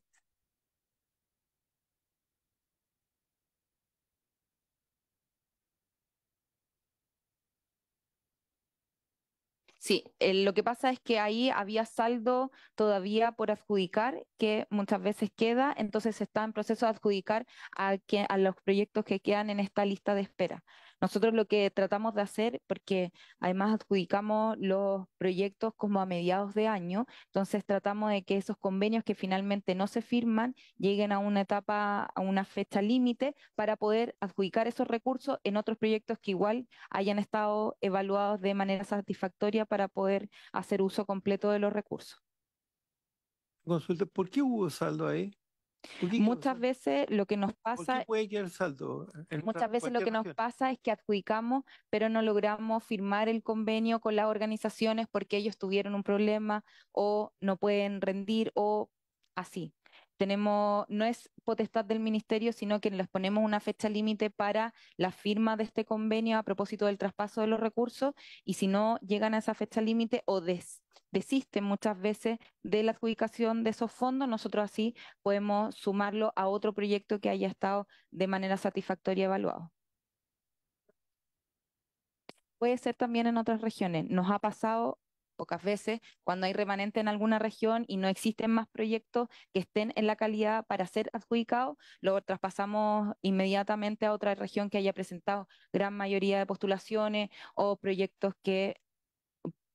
Sí, eh, lo que pasa es que ahí había saldo todavía por adjudicar que muchas veces queda, entonces está en proceso de adjudicar a los proyectos que quedan en esta lista de espera. Nosotros lo que tratamos de hacer, porque además adjudicamos los proyectos como a mediados de año, entonces tratamos de que esos convenios que finalmente no se firman lleguen a una etapa, a una fecha límite para poder adjudicar esos recursos en otros proyectos que igual hayan estado evaluados de manera satisfactoria para poder hacer uso completo de los recursos. Consulta, ¿por qué hubo saldo ahí? Muchas veces lo que nos pasa. lo que nos pasa es que adjudicamos, pero no logramos firmar el convenio con las organizaciones porque ellos tuvieron un problema o no pueden rendir o así no es potestad del ministerio, sino que les ponemos una fecha límite para la firma de este convenio a propósito del traspaso de los recursos y si no llegan a esa fecha límite o desisten muchas veces de la adjudicación de esos fondos, nosotros así podemos sumarlo a otro proyecto que haya estado de manera satisfactoria evaluado. Puede ser también en otras regiones. Nos ha pasado pocas veces, cuando hay remanente en alguna región y no existen más proyectos que estén en la calidad para ser adjudicados, lo traspasamos inmediatamente a otra región que haya presentado gran mayoría de postulaciones o proyectos que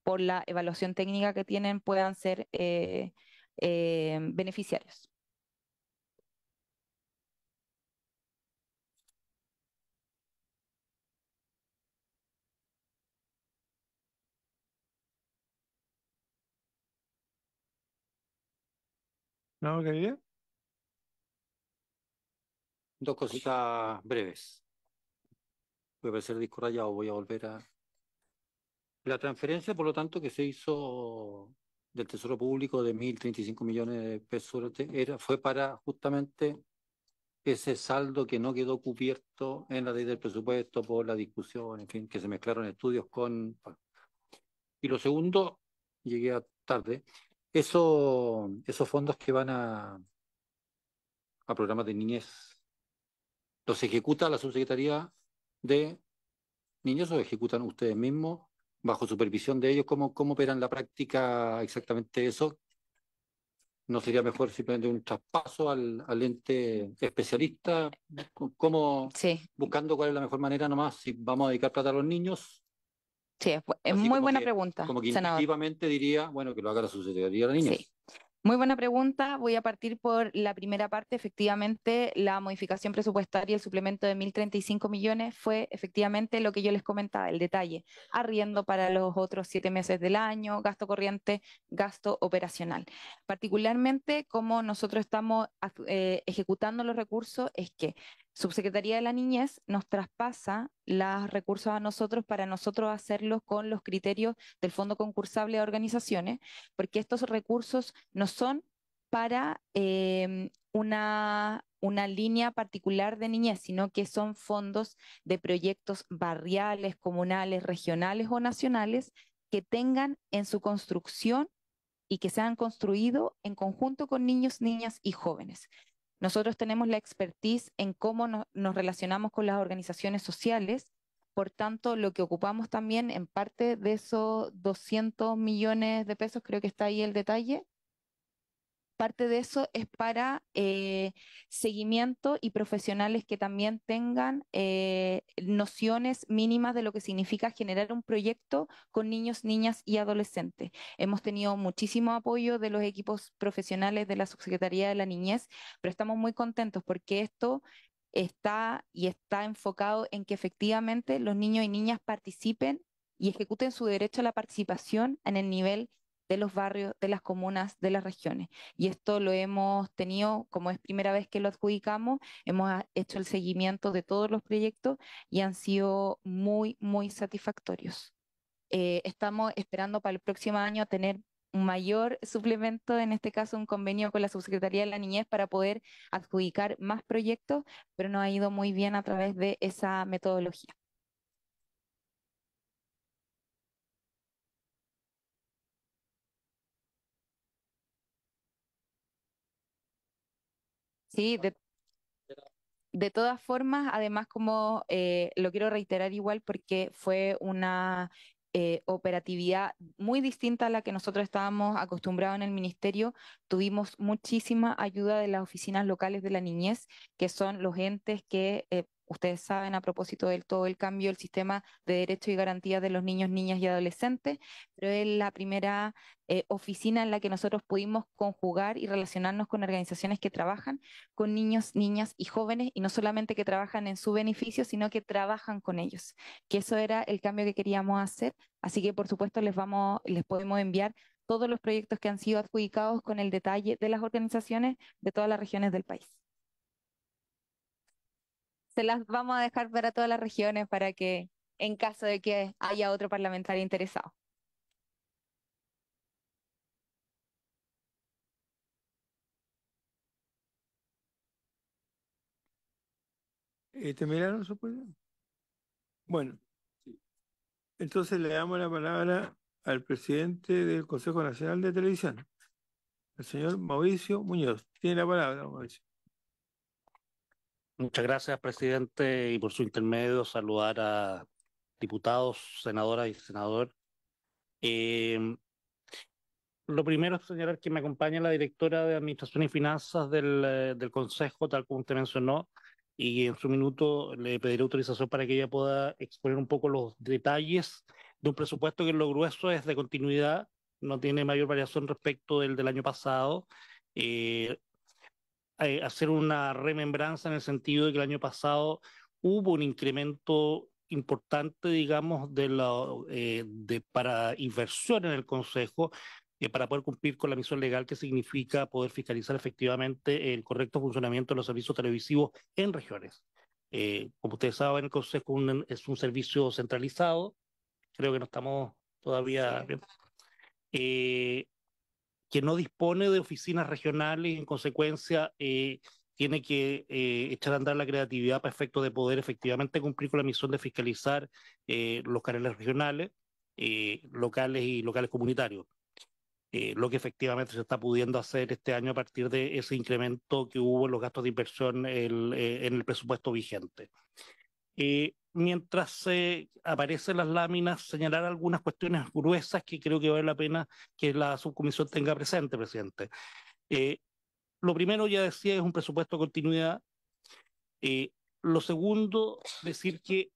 por la evaluación técnica que tienen puedan ser eh, eh, beneficiarios. No, qué Dos cositas breves. Voy a aparecer disco rayado, voy a volver a... La transferencia, por lo tanto, que se hizo del Tesoro Público de 1.035 millones de pesos este, era, fue para justamente ese saldo que no quedó cubierto en la ley del presupuesto por la discusión, en fin, que se mezclaron estudios con... Y lo segundo, llegué a tarde, esos fondos que van a, a programas de niñez, ¿los ejecuta la subsecretaría de niños o ejecutan ustedes mismos bajo supervisión de ellos? ¿Cómo, cómo operan la práctica exactamente eso? ¿No sería mejor simplemente un traspaso al, al ente especialista? ¿Cómo? Buscando cuál es la mejor manera nomás, si vamos a dedicar plata a los niños, Sí, es, muy buena pregunta. Como que diría, bueno, que lo haga la Subsecretaría de la Sí. Muy buena pregunta. Voy a partir por la primera parte. Efectivamente, la modificación presupuestaria, y el suplemento de 1.035 millones, fue efectivamente lo que yo les comentaba, el detalle. Arriendo para los otros siete meses del año, gasto corriente, gasto operacional. Particularmente, como nosotros estamos eh, ejecutando los recursos, es que Subsecretaría de la Niñez nos traspasa los recursos a nosotros para nosotros hacerlos con los criterios del Fondo Concursable de Organizaciones, porque estos recursos no son para eh, una, una línea particular de niñez, sino que son fondos de proyectos barriales, comunales, regionales o nacionales que tengan en su construcción y que se han construido en conjunto con niños, niñas y jóvenes. Nosotros tenemos la expertise en cómo nos relacionamos con las organizaciones sociales, por tanto, lo que ocupamos también en parte de esos 200 millones de pesos, creo que está ahí el detalle, Parte de eso es para eh, seguimiento y profesionales que también tengan eh, nociones mínimas de lo que significa generar un proyecto con niños, niñas y adolescentes. Hemos tenido muchísimo apoyo de los equipos profesionales de la Subsecretaría de la Niñez, pero estamos muy contentos porque esto está y está enfocado en que efectivamente los niños y niñas participen y ejecuten su derecho a la participación en el nivel de los barrios, de las comunas, de las regiones. Y esto lo hemos tenido, como es primera vez que lo adjudicamos, hemos hecho el seguimiento de todos los proyectos y han sido muy, muy satisfactorios. Eh, estamos esperando para el próximo año tener un mayor suplemento, en este caso un convenio con la Subsecretaría de la Niñez para poder adjudicar más proyectos, pero no ha ido muy bien a través de esa metodología. Sí, de, todas formas, además como eh, lo quiero reiterar igual porque fue una eh, operatividad muy distinta a la que nosotros estábamos acostumbrados en el ministerio. Tuvimos muchísima ayuda de las oficinas locales de la niñez, que son los entes que eh, Ustedes saben, a propósito del todo el cambio, del sistema de derechos y garantías de los niños, niñas y adolescentes, pero es la primera eh, oficina en la que nosotros pudimos conjugar y relacionarnos con organizaciones que trabajan con niños, niñas y jóvenes, y no solamente que trabajan en su beneficio, sino que trabajan con ellos, que eso era el cambio que queríamos hacer. Así que, por supuesto, les, vamos, les podemos enviar todos los proyectos que han sido adjudicados con el detalle de las organizaciones de todas las regiones del país se las vamos a dejar para todas las regiones para que, en caso de que haya otro parlamentario interesado. Eh, ¿Te miraron su Bueno, entonces le damos la palabra al presidente del Consejo Nacional de Televisión, el señor Mauricio Muñoz. Tiene la palabra, Mauricio. Muchas gracias, presidente, y por su intermedio saludar a diputados, senadoras y senador. Em, lo primero es señalar que me acompaña la directora de Administración y Finanzas eh, del, Consejo, tal como usted mencionó, y en su minuto le pediré autorización para que ella pueda exponer un poco los detalles de un presupuesto que en lo grueso es de continuidad, no tiene mayor variación respecto del del año pasado. y... Eh, eh, hacer una remembranza en el sentido de que el año pasado hubo un incremento importante, digamos, de la, eh, de, para inversión en el Consejo, eh, para poder cumplir con la misión legal que significa poder fiscalizar efectivamente el correcto funcionamiento de los servicios televisivos en regiones. Eh, como ustedes saben, el Consejo es un servicio centralizado, creo que no estamos todavía eh que no dispone de oficinas regionales y en consecuencia eh, tiene que eh, echar a andar la creatividad para efectos de poder efectivamente cumplir con la misión de fiscalizar eh, los canales regionales, locales y locales comunitarios. lo que efectivamente se está pudiendo hacer este año a partir de ese incremento que hubo en los gastos de inversión en el presupuesto vigente. Eh, mientras se aparecen las láminas, señalar algunas cuestiones gruesas que creo que vale la pena que la subcomisión tenga presente, presidente. Eh, lo primero, ya decía, es un presupuesto de continuidad. Eh, lo segundo, decir que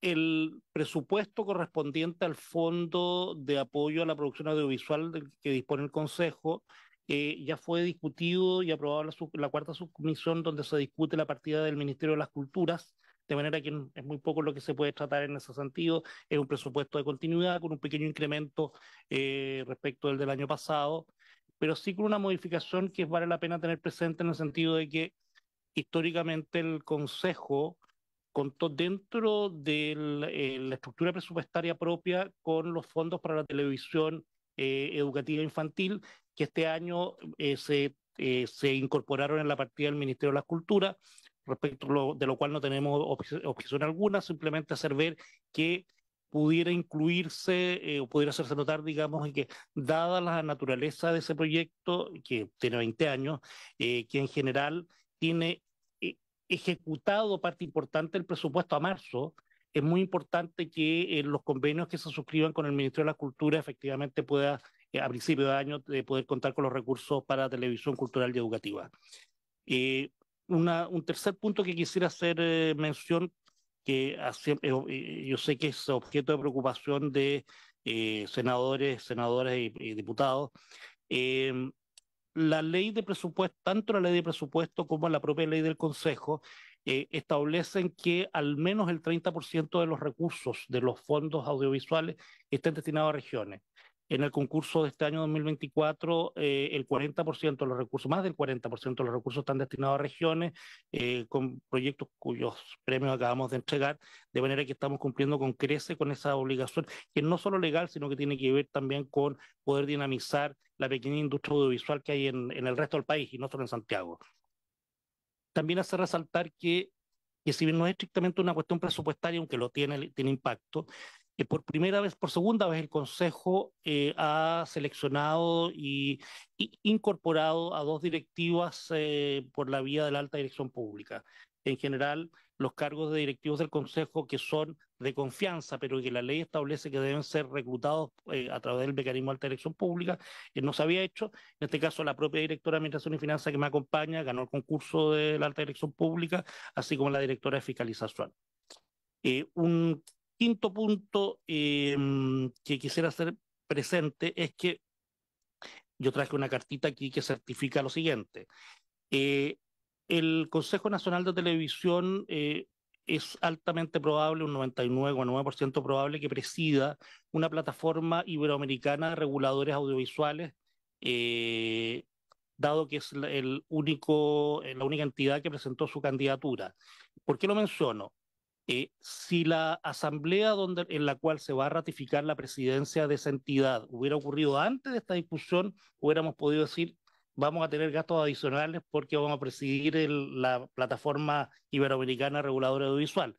el presupuesto correspondiente al Fondo de Apoyo a la Producción Audiovisual que dispone el Consejo ya fue discutido y aprobado la, la cuarta subcomisión donde se discute la partida del Ministerio de las Culturas de manera que es muy poco lo que se puede tratar en ese sentido. Es un presupuesto de continuidad con un pequeño incremento eh, respecto del del año pasado, pero sí con una modificación que vale la pena tener presente en el sentido de que históricamente el Consejo contó dentro de eh, la estructura presupuestaria propia con los fondos para la televisión eh, educativa infantil, que este año se, se incorporaron en la partida del Ministerio de las Culturas respecto de lo cual no tenemos objeción alguna, simplemente hacer ver que pudiera incluirse eh, o pudiera hacerse notar, digamos, que dada la naturaleza de ese proyecto, que tiene 20 años, eh, que en general tiene e-, ejecutado parte importante del presupuesto a marzo, es muy importante que eh, los convenios que se suscriban con el Ministerio de la Cultura efectivamente pueda, a principio de año, poder contar con los recursos para televisión cultural y educativa un tercer punto que quisiera hacer eh, mención, que eh, eh, yo sé que es objeto de preocupación de senadores, senadoras y, diputados. Em, la ley de presupuesto, tanto la ley de presupuesto como la propia ley del Consejo, establecen que al menos el 30% de los recursos de los fondos audiovisuales estén destinados a regiones. En el concurso de este año 2024, eh, el 40% de los recursos, más del 40% de los recursos están destinados a regiones eh, con proyectos cuyos premios acabamos de entregar, de manera que estamos cumpliendo con crece con esa obligación, que no solo legal, sino que tiene que ver también con poder dinamizar la pequeña industria audiovisual que hay en, el resto del país y no solo en Santiago. También hace resaltar que que si bien no es estrictamente una cuestión presupuestaria, aunque lo tiene, tiene impacto, que por primera vez, por segunda vez, el Consejo eh, ha seleccionado y, incorporado a dos directivas eh, por la vía de la alta dirección pública. En general, los cargos de directivos del Consejo que son de confianza, pero que la ley establece que deben ser reclutados eh, a través del mecanismo de alta dirección pública, no se había hecho. En este caso, la propia directora de Administración y Finanzas que me acompaña ganó el concurso de la alta dirección pública, así como la directora de fiscalización. un Quinto punto em, que quisiera hacer presente es que yo traje una cartita aquí que certifica lo siguiente. Eh, el Consejo Nacional de Televisión eh, es altamente probable, un o 99,9% probable, que presida una plataforma iberoamericana de reguladores audiovisuales, eh, dado que es el único, la única entidad que presentó su candidatura. ¿Por qué lo menciono? Eh, si la asamblea donde, en la cual se va a ratificar la presidencia de esa entidad hubiera ocurrido antes de esta discusión, hubiéramos podido decir, vamos a tener gastos adicionales porque vamos a presidir la plataforma iberoamericana reguladora audiovisual.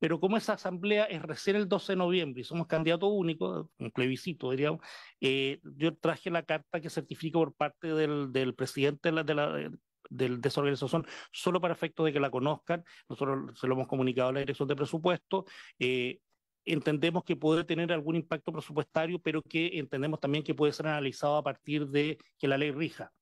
Pero como esa asamblea es recién el 12 de noviembre y somos candidatos único, un plebiscito, diríamos, eh, yo traje la carta que certifica por parte del, presidente de la, de la, del, de esa organización, solo para efecto de que la conozcan. Nosotros se lo hemos comunicado a la dirección de presupuesto. Eh, entendemos que puede tener algún impacto presupuestario, pero que entendemos también que puede ser analizado a partir de que la ley rija.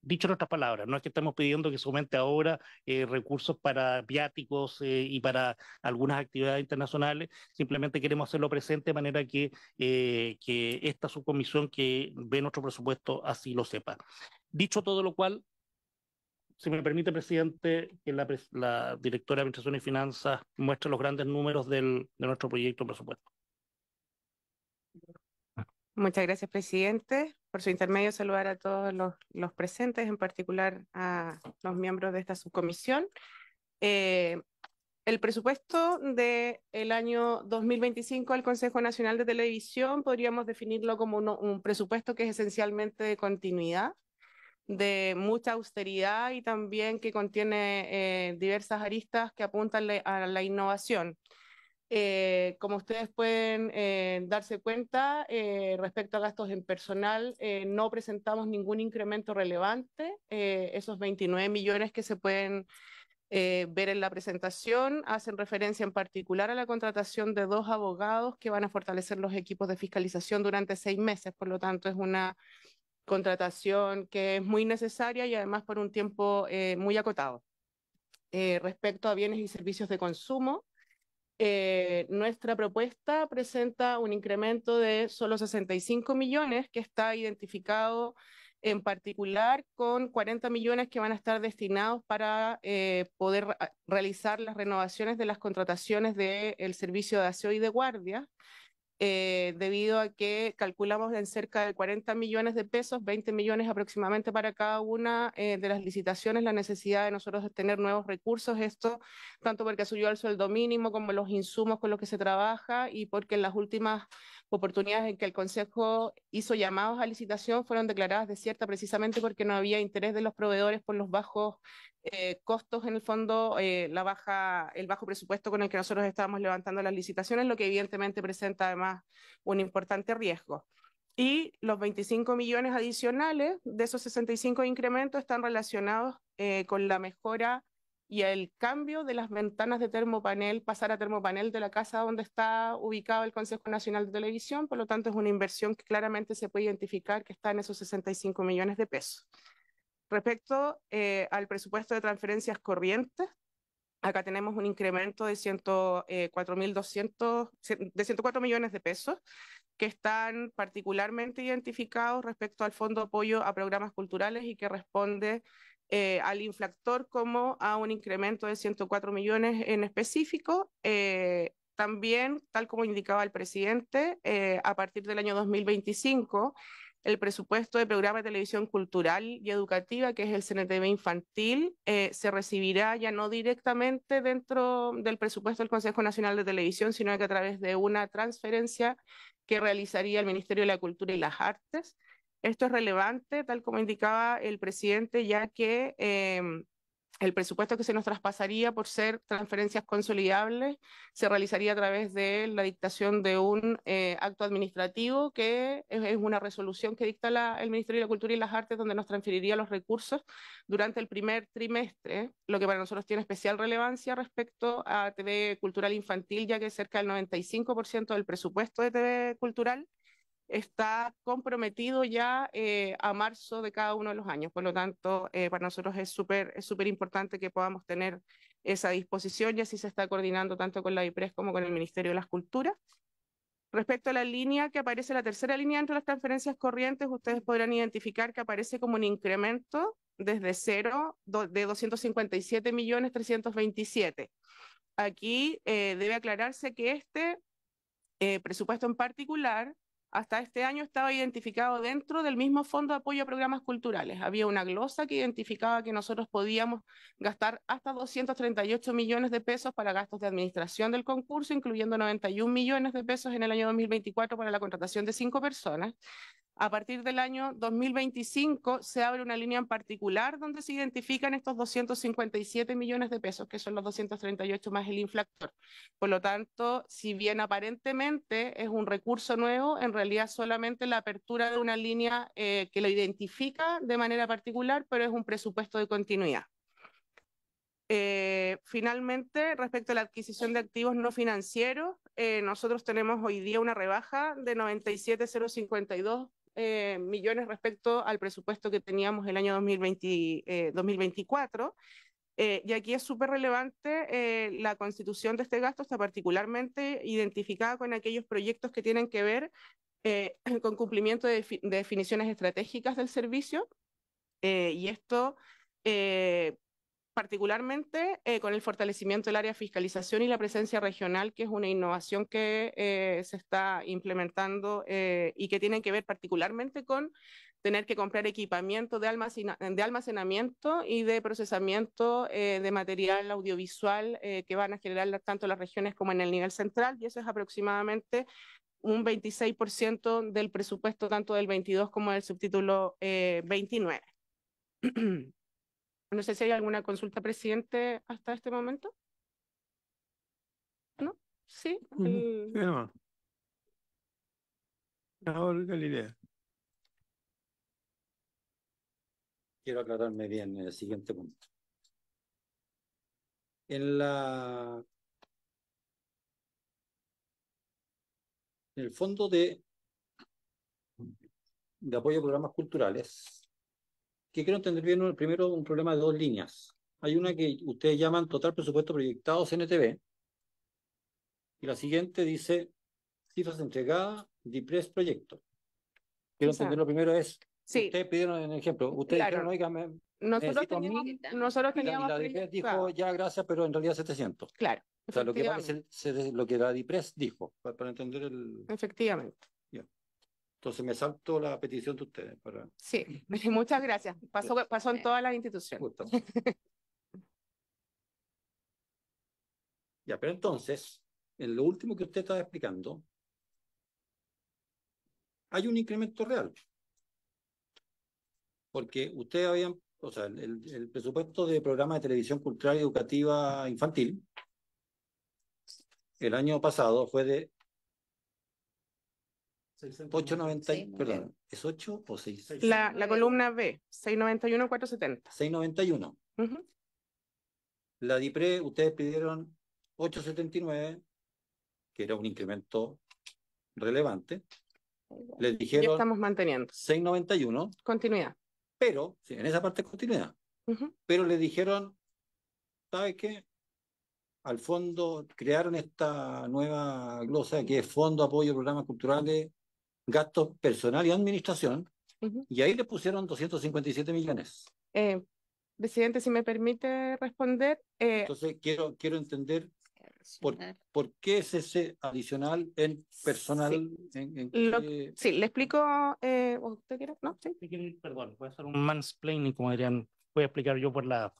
Dicho en otras palabras, no es que estemos pidiendo que se aumente ahora eh, recursos para viáticos eh, y para algunas actividades internacionales, simplemente queremos hacerlo presente de manera que, que esta subcomisión que ve nuestro presupuesto así lo sepa. Dicho todo lo cual, si me permite, presidente, que la, directora de Administración y Finanzas muestre los grandes números de nuestro proyecto de presupuesto. Muchas gracias, presidente. Por su intermedio, saludar a todos los, presentes, en particular a los miembros de esta subcomisión. Eh, el presupuesto del el año 2025 al Consejo Nacional de Televisión podríamos definirlo como un presupuesto que es esencialmente de continuidad de mucha austeridad y también que contiene eh, diversas aristas que apuntan a la innovación. Eh, como ustedes pueden eh, darse cuenta, respecto a gastos en personal, no presentamos ningún incremento relevante. esos 29 millones que se pueden ver en la presentación hacen referencia en particular a la contratación de dos abogados que van a fortalecer los equipos de fiscalización durante seis meses. Por lo tanto, es una contratación que es muy necesaria y además por un tiempo eh, muy acotado. Eh, respecto a bienes y servicios de consumo, eh, nuestra propuesta presenta un incremento de solo 65 millones que está identificado en particular con 40 millones que van a estar destinados para poder realizar las renovaciones de las contrataciones del servicio de aseo y de guardia eh, debido a que calculamos en cerca de 40 millones de pesos, 20 millones aproximadamente para cada una eh, de las licitaciones, la necesidad de nosotros de tener nuevos recursos, esto tanto porque subió el sueldo mínimo como los insumos con los que se trabaja y porque en las últimas oportunidades en que el Consejo hizo llamados a licitación fueron declaradas desiertas precisamente porque no había interés de los proveedores por los bajos eh, costos en el fondo, eh, la baja, el bajo presupuesto con el que nosotros estábamos levantando las licitaciones, lo que evidentemente presenta además un importante riesgo. Y los 25 millones adicionales de esos 65 incrementos están relacionados eh, con la mejora y el cambio de las ventanas de termopanel, pasar a termopanel de la casa donde está ubicado el Consejo Nacional de Televisión, por lo tanto es una inversión que claramente se puede identificar que está en esos 65 millones de pesos. Respecto eh, al presupuesto de transferencias corrientes, acá tenemos un incremento de 104.200, eh, de 104 millones de pesos que están particularmente identificados respecto al Fondo de Apoyo a Programas Culturales y que responde eh, al inflactor como a un incremento de 104 millones en específico. también, tal como indicaba el presidente, a partir del año 2025 el presupuesto de programa de televisión cultural y educativa, que es el CNTV infantil, eh, se recibirá ya no directamente dentro del presupuesto del Consejo Nacional de Televisión, sino que a través de una transferencia que realizaría el Ministerio de la Cultura y las Artes. Esto es relevante, tal como indicaba el presidente, ya que em, el presupuesto que se nos traspasaría por ser transferencias consolidables se realizaría a través de la dictación de un eh, acto administrativo que es, una resolución que dicta el Ministerio de la Cultura y las Artes donde nos transferiría los recursos durante el primer trimestre, lo que para nosotros tiene especial relevancia respecto a TV Cultural Infantil, ya que cerca del 95% del presupuesto de TV Cultural está comprometido ya eh, a marzo de cada uno de los años. Por lo tanto, eh, para nosotros es súper es súper importante que podamos tener esa disposición y así se está coordinando tanto con la IPRES como con el Ministerio de las Culturas. Respecto a la línea que aparece, la tercera línea entre las transferencias corrientes, ustedes podrán identificar que aparece como un incremento desde cero de 257 millones 327. Aquí eh, debe aclararse que este presupuesto en particular hasta este año estaba identificado dentro del mismo Fondo de Apoyo a Programas Culturales. Había una glosa que identificaba que nosotros podíamos gastar hasta 238 millones de pesos para gastos de administración del concurso, incluyendo 91 millones de pesos en el año 2024 para la contratación de cinco personas. A partir del año 2025 se abre una línea en particular donde se identifican estos 257 millones de pesos, que son los 238 más el inflactor. Por lo tanto, si bien aparentemente es un recurso nuevo, en realidad solamente la apertura de una línea eh, que lo identifica de manera particular, pero es un presupuesto de continuidad. Eh, finalmente, respecto a la adquisición de activos no financieros, eh, nosotros tenemos hoy día una rebaja de 97,052 eh, millones respecto al presupuesto que teníamos el año 2020, 2024. Eh, eh, y aquí es súper relevante eh, la constitución de este gasto, está particularmente identificada con aquellos proyectos que tienen que ver eh, con cumplimiento de, definiciones estratégicas del servicio eh, y esto eh, particularmente con el fortalecimiento del área de fiscalización y la presencia regional, que es una innovación que se está implementando y que tiene que ver particularmente con tener que comprar equipamiento de, almacenamiento y de procesamiento de material audiovisual que van a generar tanto las regiones como en el nivel central, y eso es aproximadamente un 26% del presupuesto tanto del 22 como del subtítulo eh, 29. no sé si hay alguna consulta, presidente, hasta este momento. ¿No? Sí. ¿qué Quiero aclararme bien en el siguiente punto. En la en el fondo de, de apoyo a programas culturales, que quiero entender bien primero un problema de dos líneas. Hay una que ustedes llaman total presupuesto proyectado CNTV, y la siguiente dice cifras entregadas, DIPRES proyecto. Quiero entender lo primero es, ustedes pidieron un ejemplo, ustedes claro. dijeron, nosotros teníamos, nosotros teníamos la, dijo, ya gracias, pero en realidad 700. Claro. O sea, lo que, parece, lo que la DIPRES dijo, para, entender el... Efectivamente. Entonces me salto la petición de ustedes. Para... Sí, muchas gracias. Pasó, en todas las instituciones. ya, pero entonces, en lo último que usted estaba explicando, hay un incremento real. Porque ustedes habían, o sea, el, presupuesto de programa de televisión cultural y educativa infantil el año pasado fue de 890, perdón, ¿es 8 o 6? la, la columna B, 691, 470. 691. La DIPRE, ustedes pidieron 879, que era un incremento relevante. Les dijeron. Ya estamos manteniendo. 691. Continuidad. Pero, sí, en esa parte continuidad. Pero le dijeron, ¿sabes qué? al fondo, crearon esta nueva glosa que es Fondo Apoyo Programas Culturales, Gastos Personal y Administración, y ahí le pusieron 257 millones. Eh, presidente, si me permite responder. Eh... Entonces, quiero, quiero entender por, por, qué es ese adicional en personal. Sí, en, sí le explico. Eh, ¿Usted quiere? No, sí. Perdón, voy a hacer un mansplaining, como dirían. Voy a explicar yo por la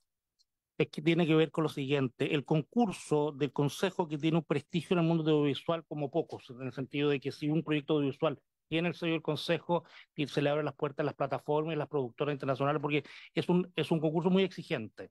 es que tiene que ver con lo siguiente. El concurso del Consejo que tiene un prestigio en el mundo audiovisual como pocos, en el sentido de que si un proyecto audiovisual tiene el sello del Consejo y se le abren las puertas a las plataformas y las productoras internacionales, porque es un, es un concurso muy exigente.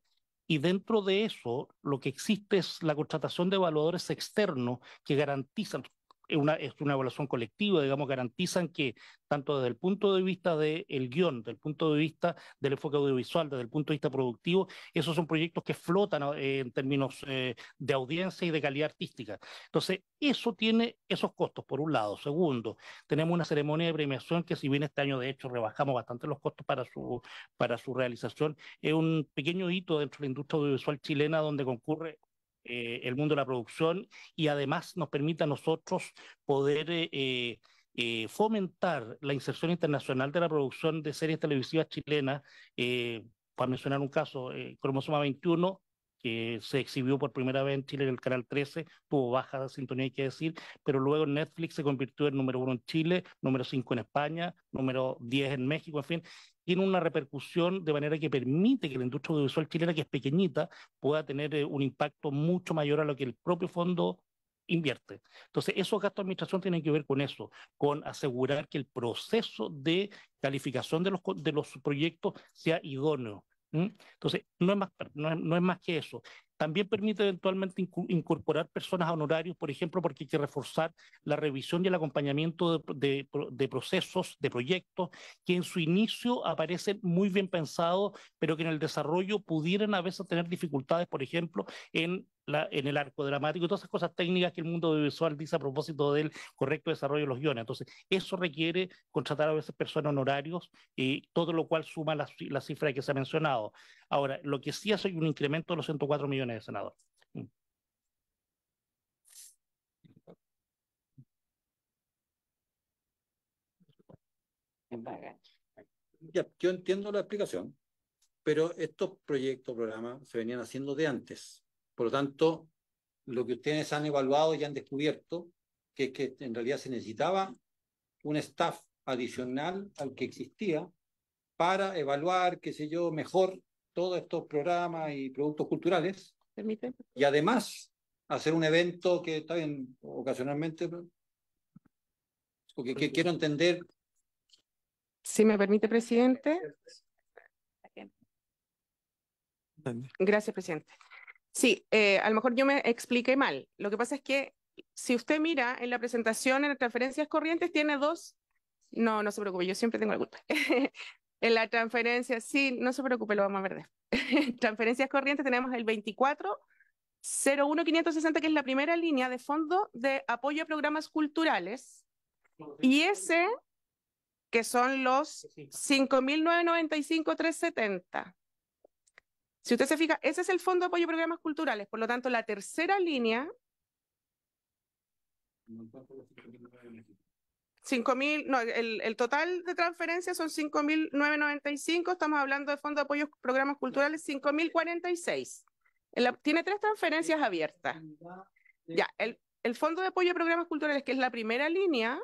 Y dentro de eso, lo que existe es la contratación de evaluadores externos que garantizan, es una evaluación colectiva, digamos, garantizan que tanto desde el punto de vista del guión, desde el punto de vista del enfoque audiovisual, desde el punto de vista productivo, esos son proyectos que flotan eh, en términos eh, de audiencia y de calidad artística. Entonces, eso tiene esos costos, por un lado. Segundo, tenemos una ceremonia de premiación que si bien este año, de hecho, rebajamos bastante los costos para su, para su realización, es un pequeño hito dentro de la industria audiovisual chilena donde concurre eh, el mundo de la producción y además nos permite a nosotros poder eh, eh, fomentar la inserción internacional de la producción de series televisivas chilenas. para mencionar un caso, Cromosoma 21, que se exhibió por primera vez en Chile en el Canal 13, tuvo baja de sintonía, hay que decir, pero luego Netflix se convirtió en número uno en Chile, número cinco en España, número diez en México, en fin, tiene una repercusión de manera que permite que la industria audiovisual chilena, que es pequeñita, pueda tener eh, un impacto mucho mayor a lo que el propio fondo invierte. Entonces, esos gastos de administración tienen que ver con eso, con asegurar que el proceso de calificación de los, proyectos sea idóneo. Entonces, no es más que eso. También permite eventualmente incorporar personas a honorarios, por ejemplo, porque hay que reforzar la revisión y el acompañamiento de, procesos, de proyectos, que en su inicio aparecen muy bien pensados, pero que en el desarrollo pudieran a veces tener dificultades, por ejemplo, en, la, en el arco dramático, todas esas cosas técnicas que el mundo audiovisual dice a propósito del correcto desarrollo de los guiones. Entonces, eso requiere contratar a veces personas honorarios, y todo lo cual suma la, la cifra que se ha mencionado. Ahora, lo que sí hace un incremento de los 104 millones senador. yo entiendo la explicación, pero estos proyectos, programas, se venían haciendo de antes. Por lo tanto, lo que ustedes han evaluado y han descubierto, que es que en realidad se necesitaba un staff adicional al que existía para evaluar, qué sé yo, mejor todos estos programas y productos culturales y además, hacer un evento que está bien ocasionalmente, porque que quiero entender. Si me permite, presidente. Gracias, presidente. Sí, eh, a lo mejor yo me expliqué mal. Lo que pasa es que si usted mira en la presentación en las transferencias corrientes, tiene dos. No, no se preocupe, yo siempre tengo la En la transferencia, sí, no se preocupe, lo vamos a ver después. Transferencias corrientes tenemos el 24 560 que es la primera línea de fondo de apoyo a programas culturales. Y ese, que son los 5.995-370. Si usted se fija, ese es el fondo de apoyo a programas culturales. Por lo tanto, la tercera línea 5.000, no, el, total de transferencias son 5.995, estamos hablando de Fondo de Apoyo a Programas Culturales, 5.046. tiene tres transferencias abiertas. Ya, el, Fondo de Apoyo a Programas Culturales, que es la primera línea,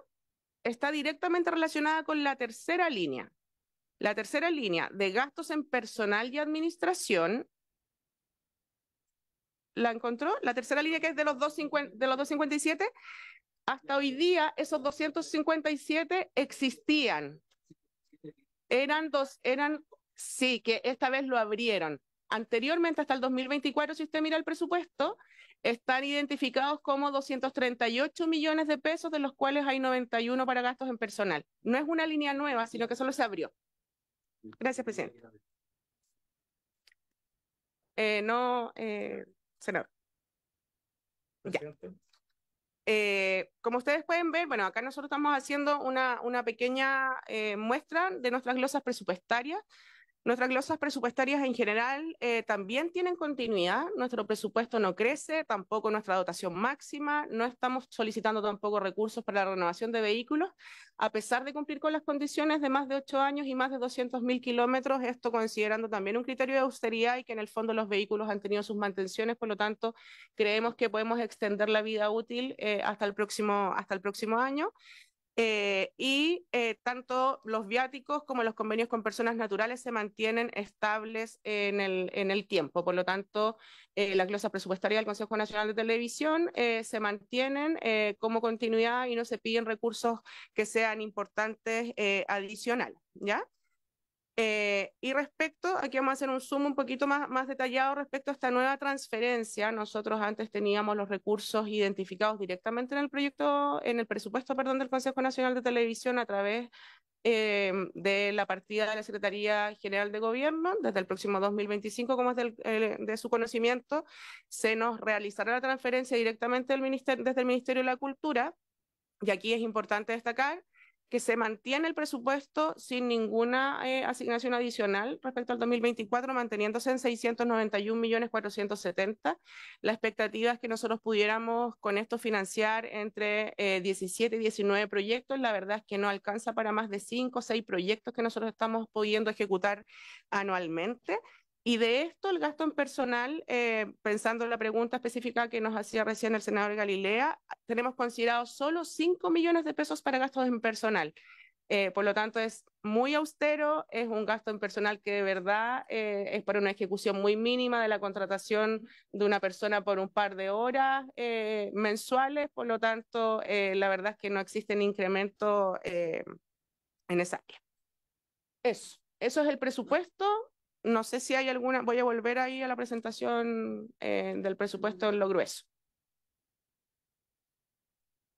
está directamente relacionada con la tercera línea. La tercera línea de gastos en personal y administración ¿La encontró? La tercera línea que es de los, de los 257 hasta hoy día esos 257 existían. Eran dos, eran, sí, que esta vez lo abrieron. Anteriormente, hasta el 2024, si usted mira el presupuesto, están identificados como 238 millones de pesos, de los cuales hay 91 para gastos en personal. No es una línea nueva, sino que solo se abrió. Gracias, presidente. Eh, no, eh, senador. Ya. Eh, como ustedes pueden ver, bueno, acá nosotros estamos haciendo una, una pequeña eh, muestra de nuestras glosas presupuestarias. Nuestras glosas presupuestarias en general eh, también tienen continuidad. Nuestro presupuesto no crece, tampoco nuestra dotación máxima. No estamos solicitando tampoco recursos para la renovación de vehículos. A pesar de cumplir con las condiciones de más de ocho años y más de 200.000 kilómetros, esto considerando también un criterio de austeridad y que en el fondo los vehículos han tenido sus mantenciones, por lo tanto, creemos que podemos extender la vida útil eh, hasta, el próximo, hasta el próximo año. Eh, y eh, tanto los viáticos como los convenios con personas naturales se mantienen estables en el, tiempo. Por lo tanto, eh, la glosa presupuestaria del Consejo Nacional de Televisión se mantienen como continuidad y no se piden recursos que sean importantes adicionales. Eh, y respecto, aquí vamos a hacer un zoom un poquito más, más detallado respecto a esta nueva transferencia. Nosotros antes teníamos los recursos identificados directamente en el proyecto, en el presupuesto, perdón, del Consejo Nacional de Televisión a través em, de la partida de la Secretaría General de Gobierno. Desde el próximo 2025, como es de su conocimiento, se nos realizará la transferencia directamente desde el Ministerio de la Cultura. Y aquí es importante destacar que se mantiene el presupuesto sin ninguna eh, asignación adicional respecto al 2024, manteniéndose en 691 millones La expectativa es que nosotros pudiéramos con esto financiar entre 17 eh, y 19 proyectos. La verdad es que no alcanza para más de 5 o 6 proyectos que nosotros estamos pudiendo ejecutar anualmente. Y de esto, el gasto en personal, eh, pensando en la pregunta específica que nos hacía recién el senador Galilea, tenemos considerado solo 5 millones de pesos para gastos en personal. Eh, por lo tanto, es muy austero, es un gasto en personal que de verdad eh, es para una ejecución muy mínima de la contratación de una persona por un par de horas mensuales. Por lo tanto, la verdad es que no existe existen incremento en esa área. Eso. Eso es el presupuesto no sé si hay alguna, voy a volver ahí a la presentación eh, del presupuesto en lo grueso.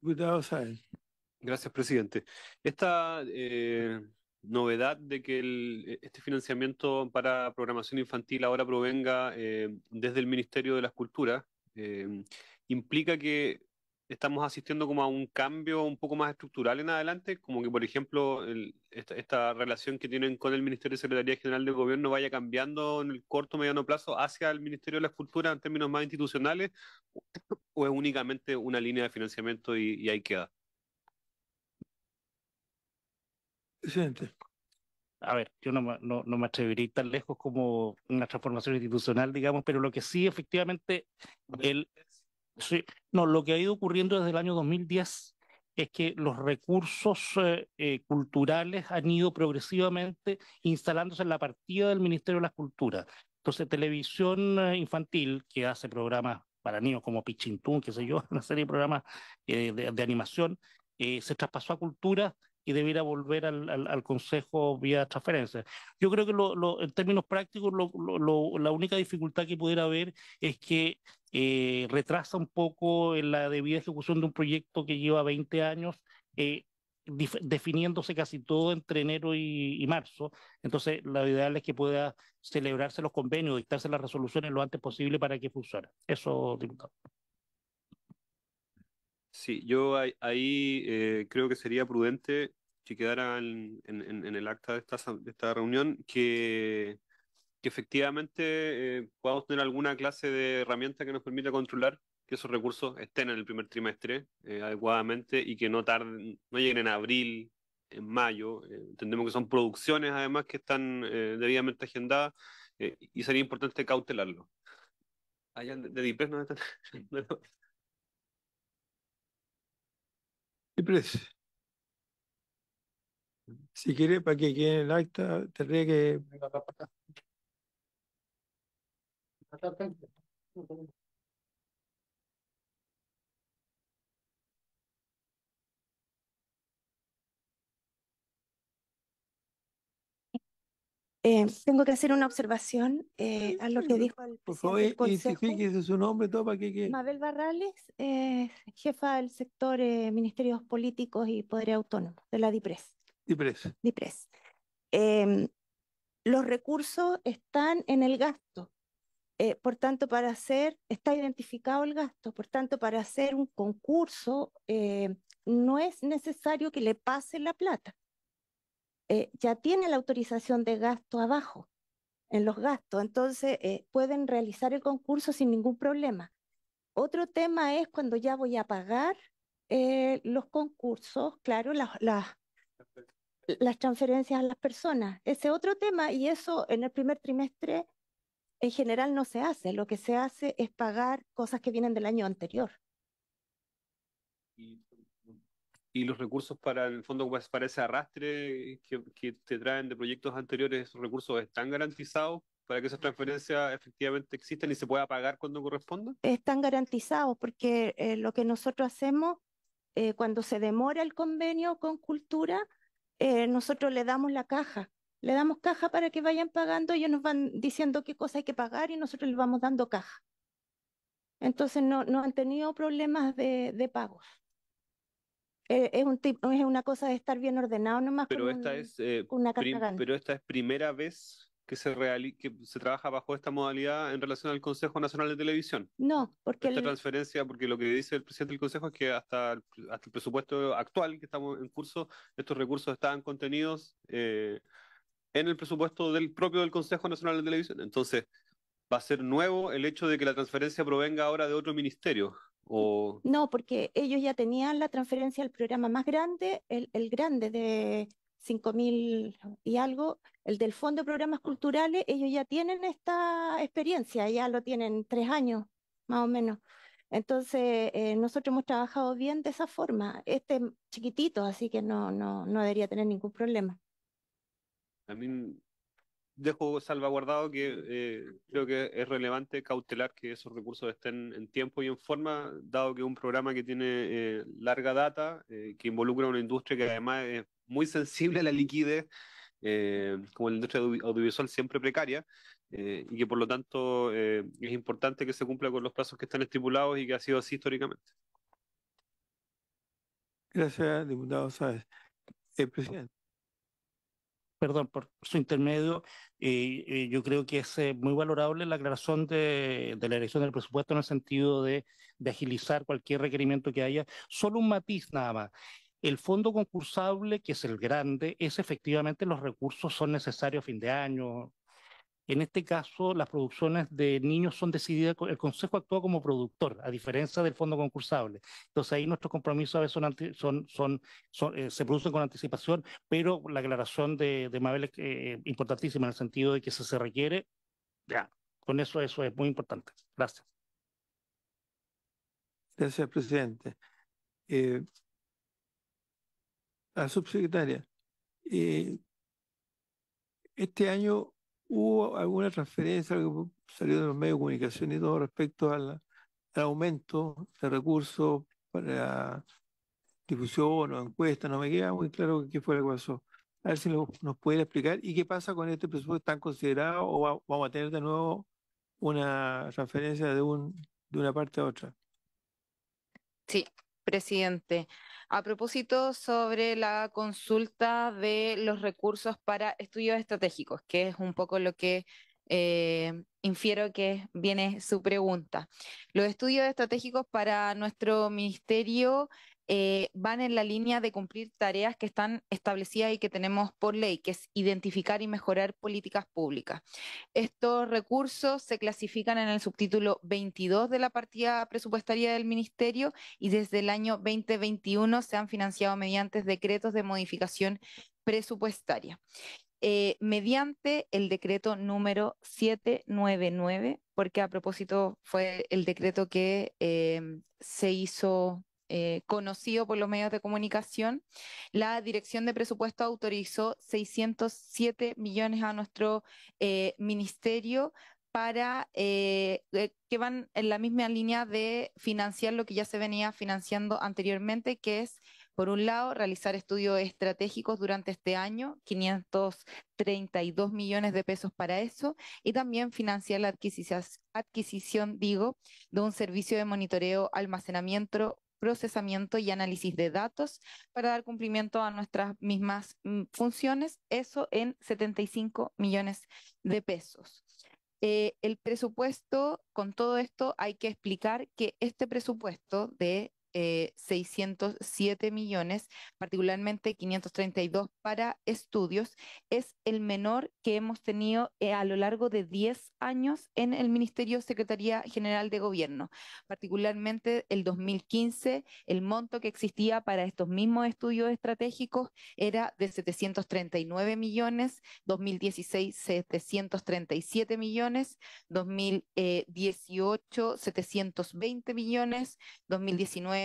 Gracias, presidente. Esta eh, novedad de que e, este financiamiento para programación infantil ahora provenga eh, desde el Ministerio de las Culturas implica que estamos asistiendo como a un cambio un poco más estructural en adelante, como que, por ejemplo, esta, relación que tienen con el Ministerio de Secretaría General del Gobierno vaya cambiando en el corto mediano plazo hacia el Ministerio de la Cultura en términos más institucionales, o es únicamente una línea de financiamiento y, ahí queda? Presidente. A ver, yo no, me atrevería tan lejos como una transformación institucional, digamos, pero lo que sí, efectivamente, el, Sí, no, lo que ha ido ocurriendo desde el año 2010 es que los recursos eh, eh, culturales han ido progresivamente instalándose en la partida del Ministerio de las Culturas. Entonces, televisión eh, infantil, que hace programas para niños como Pichintún, que sé yo, una serie de programas de, de, animación, se traspasó a cultura y debiera volver al, al, Consejo vía transferencia. Yo creo que en términos prácticos la única dificultad que pudiera haber es que eh, retrasa un poco en la debida ejecución de un proyecto que lleva 20 años. Eh, definiéndose casi todo entre enero y, marzo. Entonces, lo ideal es que pueda celebrarse los convenios, dictarse las resoluciones lo antes posible para que funcione. Eso, diputado. Sí, yo ahí eh, creo que sería prudente si quedara en, el acta de esta, de esta reunión que, que efectivamente eh, podamos tener alguna clase de herramienta que nos permita controlar que esos recursos estén en el primer trimestre eh, adecuadamente y que no tarden, no lleguen en abril, en mayo. entendemos que son producciones además que están debidamente agendadas y sería importante cautelarlo. Allá de, de no Si quiere, para que quede en el acta, tendría que... Eh, tengo que hacer una observación eh, a lo que dijo el Por favor, su nombre, Mabel Barrales, jefa del sector eh, Ministerios Políticos y Poderes Autónomos de la DIPRES. DIPRES. DIPRES. Em, los recursos están en el gasto. por tanto, para hacer, está identificado el gasto. Por tanto, para hacer un concurso, no es necesario que le pase la plata eh, ya tiene la autorización de gasto abajo, en los gastos, entonces eh, pueden realizar el concurso sin ningún problema. Otro tema es cuando ya voy a pagar eh, los concursos, claro, las, las, transferencias a las personas. Ese otro tema, y eso en el primer trimestre en general no se hace, lo que se hace es pagar cosas que vienen del año anterior. Y y los recursos para el fondo para ese arrastre que, te traen de proyectos anteriores, esos recursos están garantizados para que esas transferencias efectivamente existan y se pueda pagar cuando corresponda? Están garantizados porque eh, lo que nosotros hacemos eh, cuando se demora el convenio con cultura, eh, nosotros le damos la caja. Le damos caja para que vayan pagando, ellos nos van diciendo qué cosas hay que pagar y nosotros les vamos dando caja. Entonces no, no han tenido problemas de, de pagos. Eh, es, un es una cosa de estar bien ordenado nomás. Pero, esta, es, eh, pero esta es primera vez que se, que se trabaja bajo esta modalidad en relación al Consejo Nacional de Televisión. No, porque... Esta transferencia, porque lo que dice el presidente del Consejo es que hasta el, hasta el presupuesto actual que estamos en curso, estos recursos estaban contenidos eh, en el presupuesto del propio del Consejo Nacional de Televisión. Entonces, va a ser nuevo el hecho de que la transferencia provenga ahora de otro ministerio. No, porque ellos ya tenían la transferencia al programa más grande, el, el grande de 5.000 y algo, el del Fondo de Programas ah. Culturales, ellos ya tienen esta experiencia, ya lo tienen tres años, más o menos. Entonces, eh, nosotros hemos trabajado bien de esa forma. Este chiquitito, así que no, no, no debería tener ningún problema. A mí dejo salvaguardado que eh, creo que es relevante cautelar que esos recursos estén en tiempo y en forma, dado que es un programa que tiene eh, larga data, eh, que involucra una industria que además es muy sensible a la liquidez, como la industria audiovisual siempre precaria, y que por lo tanto es importante que se cumpla con los plazos que están estipulados y que ha sido así históricamente. Gracias, diputado Sáez. presidente perdón, por su intermedio, yo creo que es eh, muy valorable la aclaración de, la elección del presupuesto en el sentido de, de, agilizar cualquier requerimiento que haya. Solo un matiz nada más. El fondo concursable, que es el grande, es efectivamente los recursos son necesarios a fin de año, en este caso, las producciones de niños son decididas, el Consejo actúa como productor, a diferencia del fondo concursable. Entonces ahí nuestros compromisos a veces son, son, eh, se producen con anticipación, pero la aclaración de, Mabel es eh, importantísima en el sentido de que si se requiere, ya, con eso eso es muy importante. Gracias. Gracias, presidente. la eh, subsecretaria, este año hubo alguna transferencia, que salió de los medios de comunicación y todo respecto al, aumento de recursos para difusión o encuesta, no me queda muy claro qué fue lo que pasó. A ver si nos puede explicar y qué pasa con este presupuesto tan considerado o vamos a tener de nuevo una transferencia de, un, de una parte a otra. Sí, presidente a propósito sobre la consulta de los recursos para estudios estratégicos, que es un poco lo que eh, infiero que viene su pregunta. Los estudios estratégicos para nuestro ministerio eh, van en la línea de cumplir tareas que están establecidas y que tenemos por ley, que es identificar y mejorar políticas públicas. Estos recursos se clasifican en el subtítulo 22 de la partida presupuestaria del Ministerio y desde el año 2021 se han financiado mediante decretos de modificación presupuestaria. Eh, mediante el decreto número 799, porque a propósito fue el decreto que eh, se hizo eh, conocido por los medios de comunicación, la Dirección de Presupuesto autorizó 607 millones a nuestro eh, ministerio para eh, que van en la misma línea de financiar lo que ya se venía financiando anteriormente, que es, por un lado, realizar estudios estratégicos durante este año, 532 millones de pesos para eso, y también financiar la adquisición, adquisición digo, de un servicio de monitoreo, almacenamiento, procesamiento y análisis de datos para dar cumplimiento a nuestras mismas mm, funciones, eso en 75 millones de pesos. Eh, el presupuesto, con todo esto hay que explicar que este presupuesto de eh, 607 millones, particularmente 532 para estudios, es el menor que hemos tenido eh, a lo largo de 10 años en el Ministerio Secretaría General de Gobierno. Particularmente el 2015, el monto que existía para estos mismos estudios estratégicos era de 739 millones, 2016 737 millones, 2018 720 eh, millones, 2019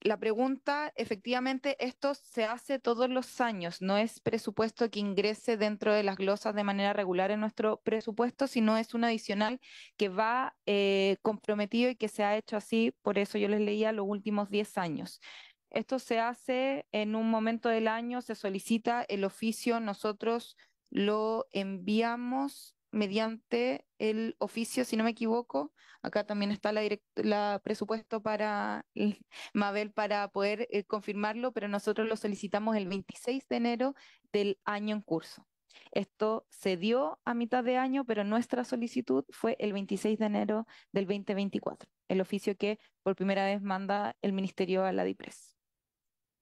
la pregunta, efectivamente, esto se hace todos los años, no es presupuesto que ingrese dentro de las glosas de manera regular en nuestro presupuesto, sino es un adicional que va eh, comprometido y que se ha hecho así, por eso yo les leía los últimos 10 años. Esto se hace en un momento del año, se solicita el oficio, nosotros lo enviamos mediante el oficio, si no me equivoco. Acá también está la, presupuesto para Mabel para poder eh, confirmarlo, pero nosotros lo solicitamos el 26 de enero del año en curso. Esto se dio a mitad de año, pero nuestra solicitud fue el 26 de enero del 2024, el oficio que por primera vez manda el Ministerio a la DIPRES.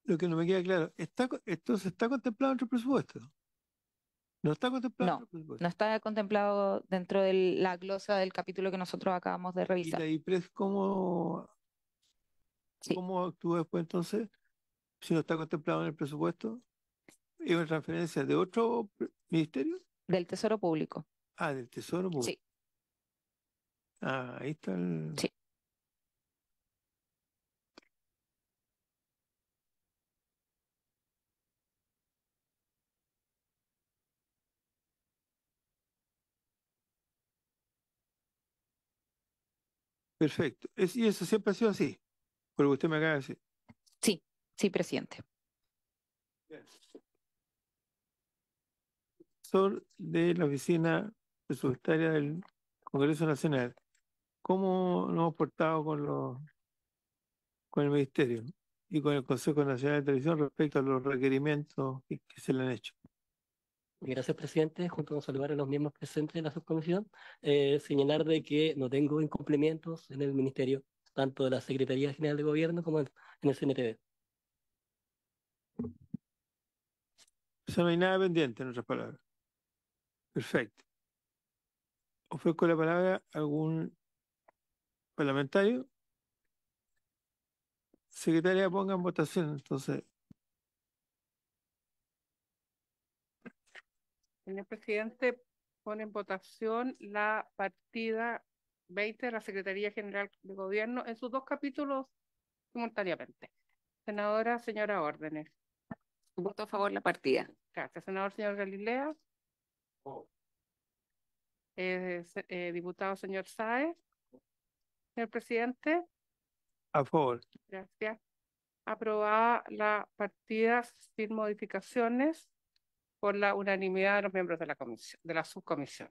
Lo que no me queda claro, ¿está, ¿esto se está contemplado en el presupuesto? No está contemplado. dentro de la glosa del capítulo que nosotros acabamos de revisar. ¿Y la cómo, cómo actúa después entonces? Si no está contemplado en el presupuesto, y una transferencia de otro ministerio? Del Tesoro Público. Ah, del Tesoro Público. Sí. Ah, ahí está el... Sí. Perfecto. y eso siempre ha sido así, por lo que usted me acaba de decir. Sí, sí, presidente. de la oficina presupuestaria del Congreso Nacional. ¿Cómo nos hemos portado con los con el Ministerio y con el Consejo Nacional de Televisión respecto a los requerimientos que se le han hecho? Gracias, presidente. Junto con saludar a los miembros presentes de la subcomisión, eh, señalar de que no tengo incumplimientos en el ministerio, tanto de la Secretaría General de Gobierno como en, el CNTB. no hay nada pendiente, en otras palabras. Perfecto. Ofrezco la palabra algún parlamentario. Secretaria, ponga en votación entonces Señor presidente, pone en votación la partida 20 de la Secretaría General de Gobierno en sus dos capítulos simultáneamente. Senadora, señora Órdenes. Voto a favor la partida. Gracias. Senador, señor Galilea. Eh, eh, diputado, señor Saez. Señor presidente. A favor. Gracias. Aprobada la partida sin modificaciones por la unanimidad de los miembros de la, comisión, de la subcomisión.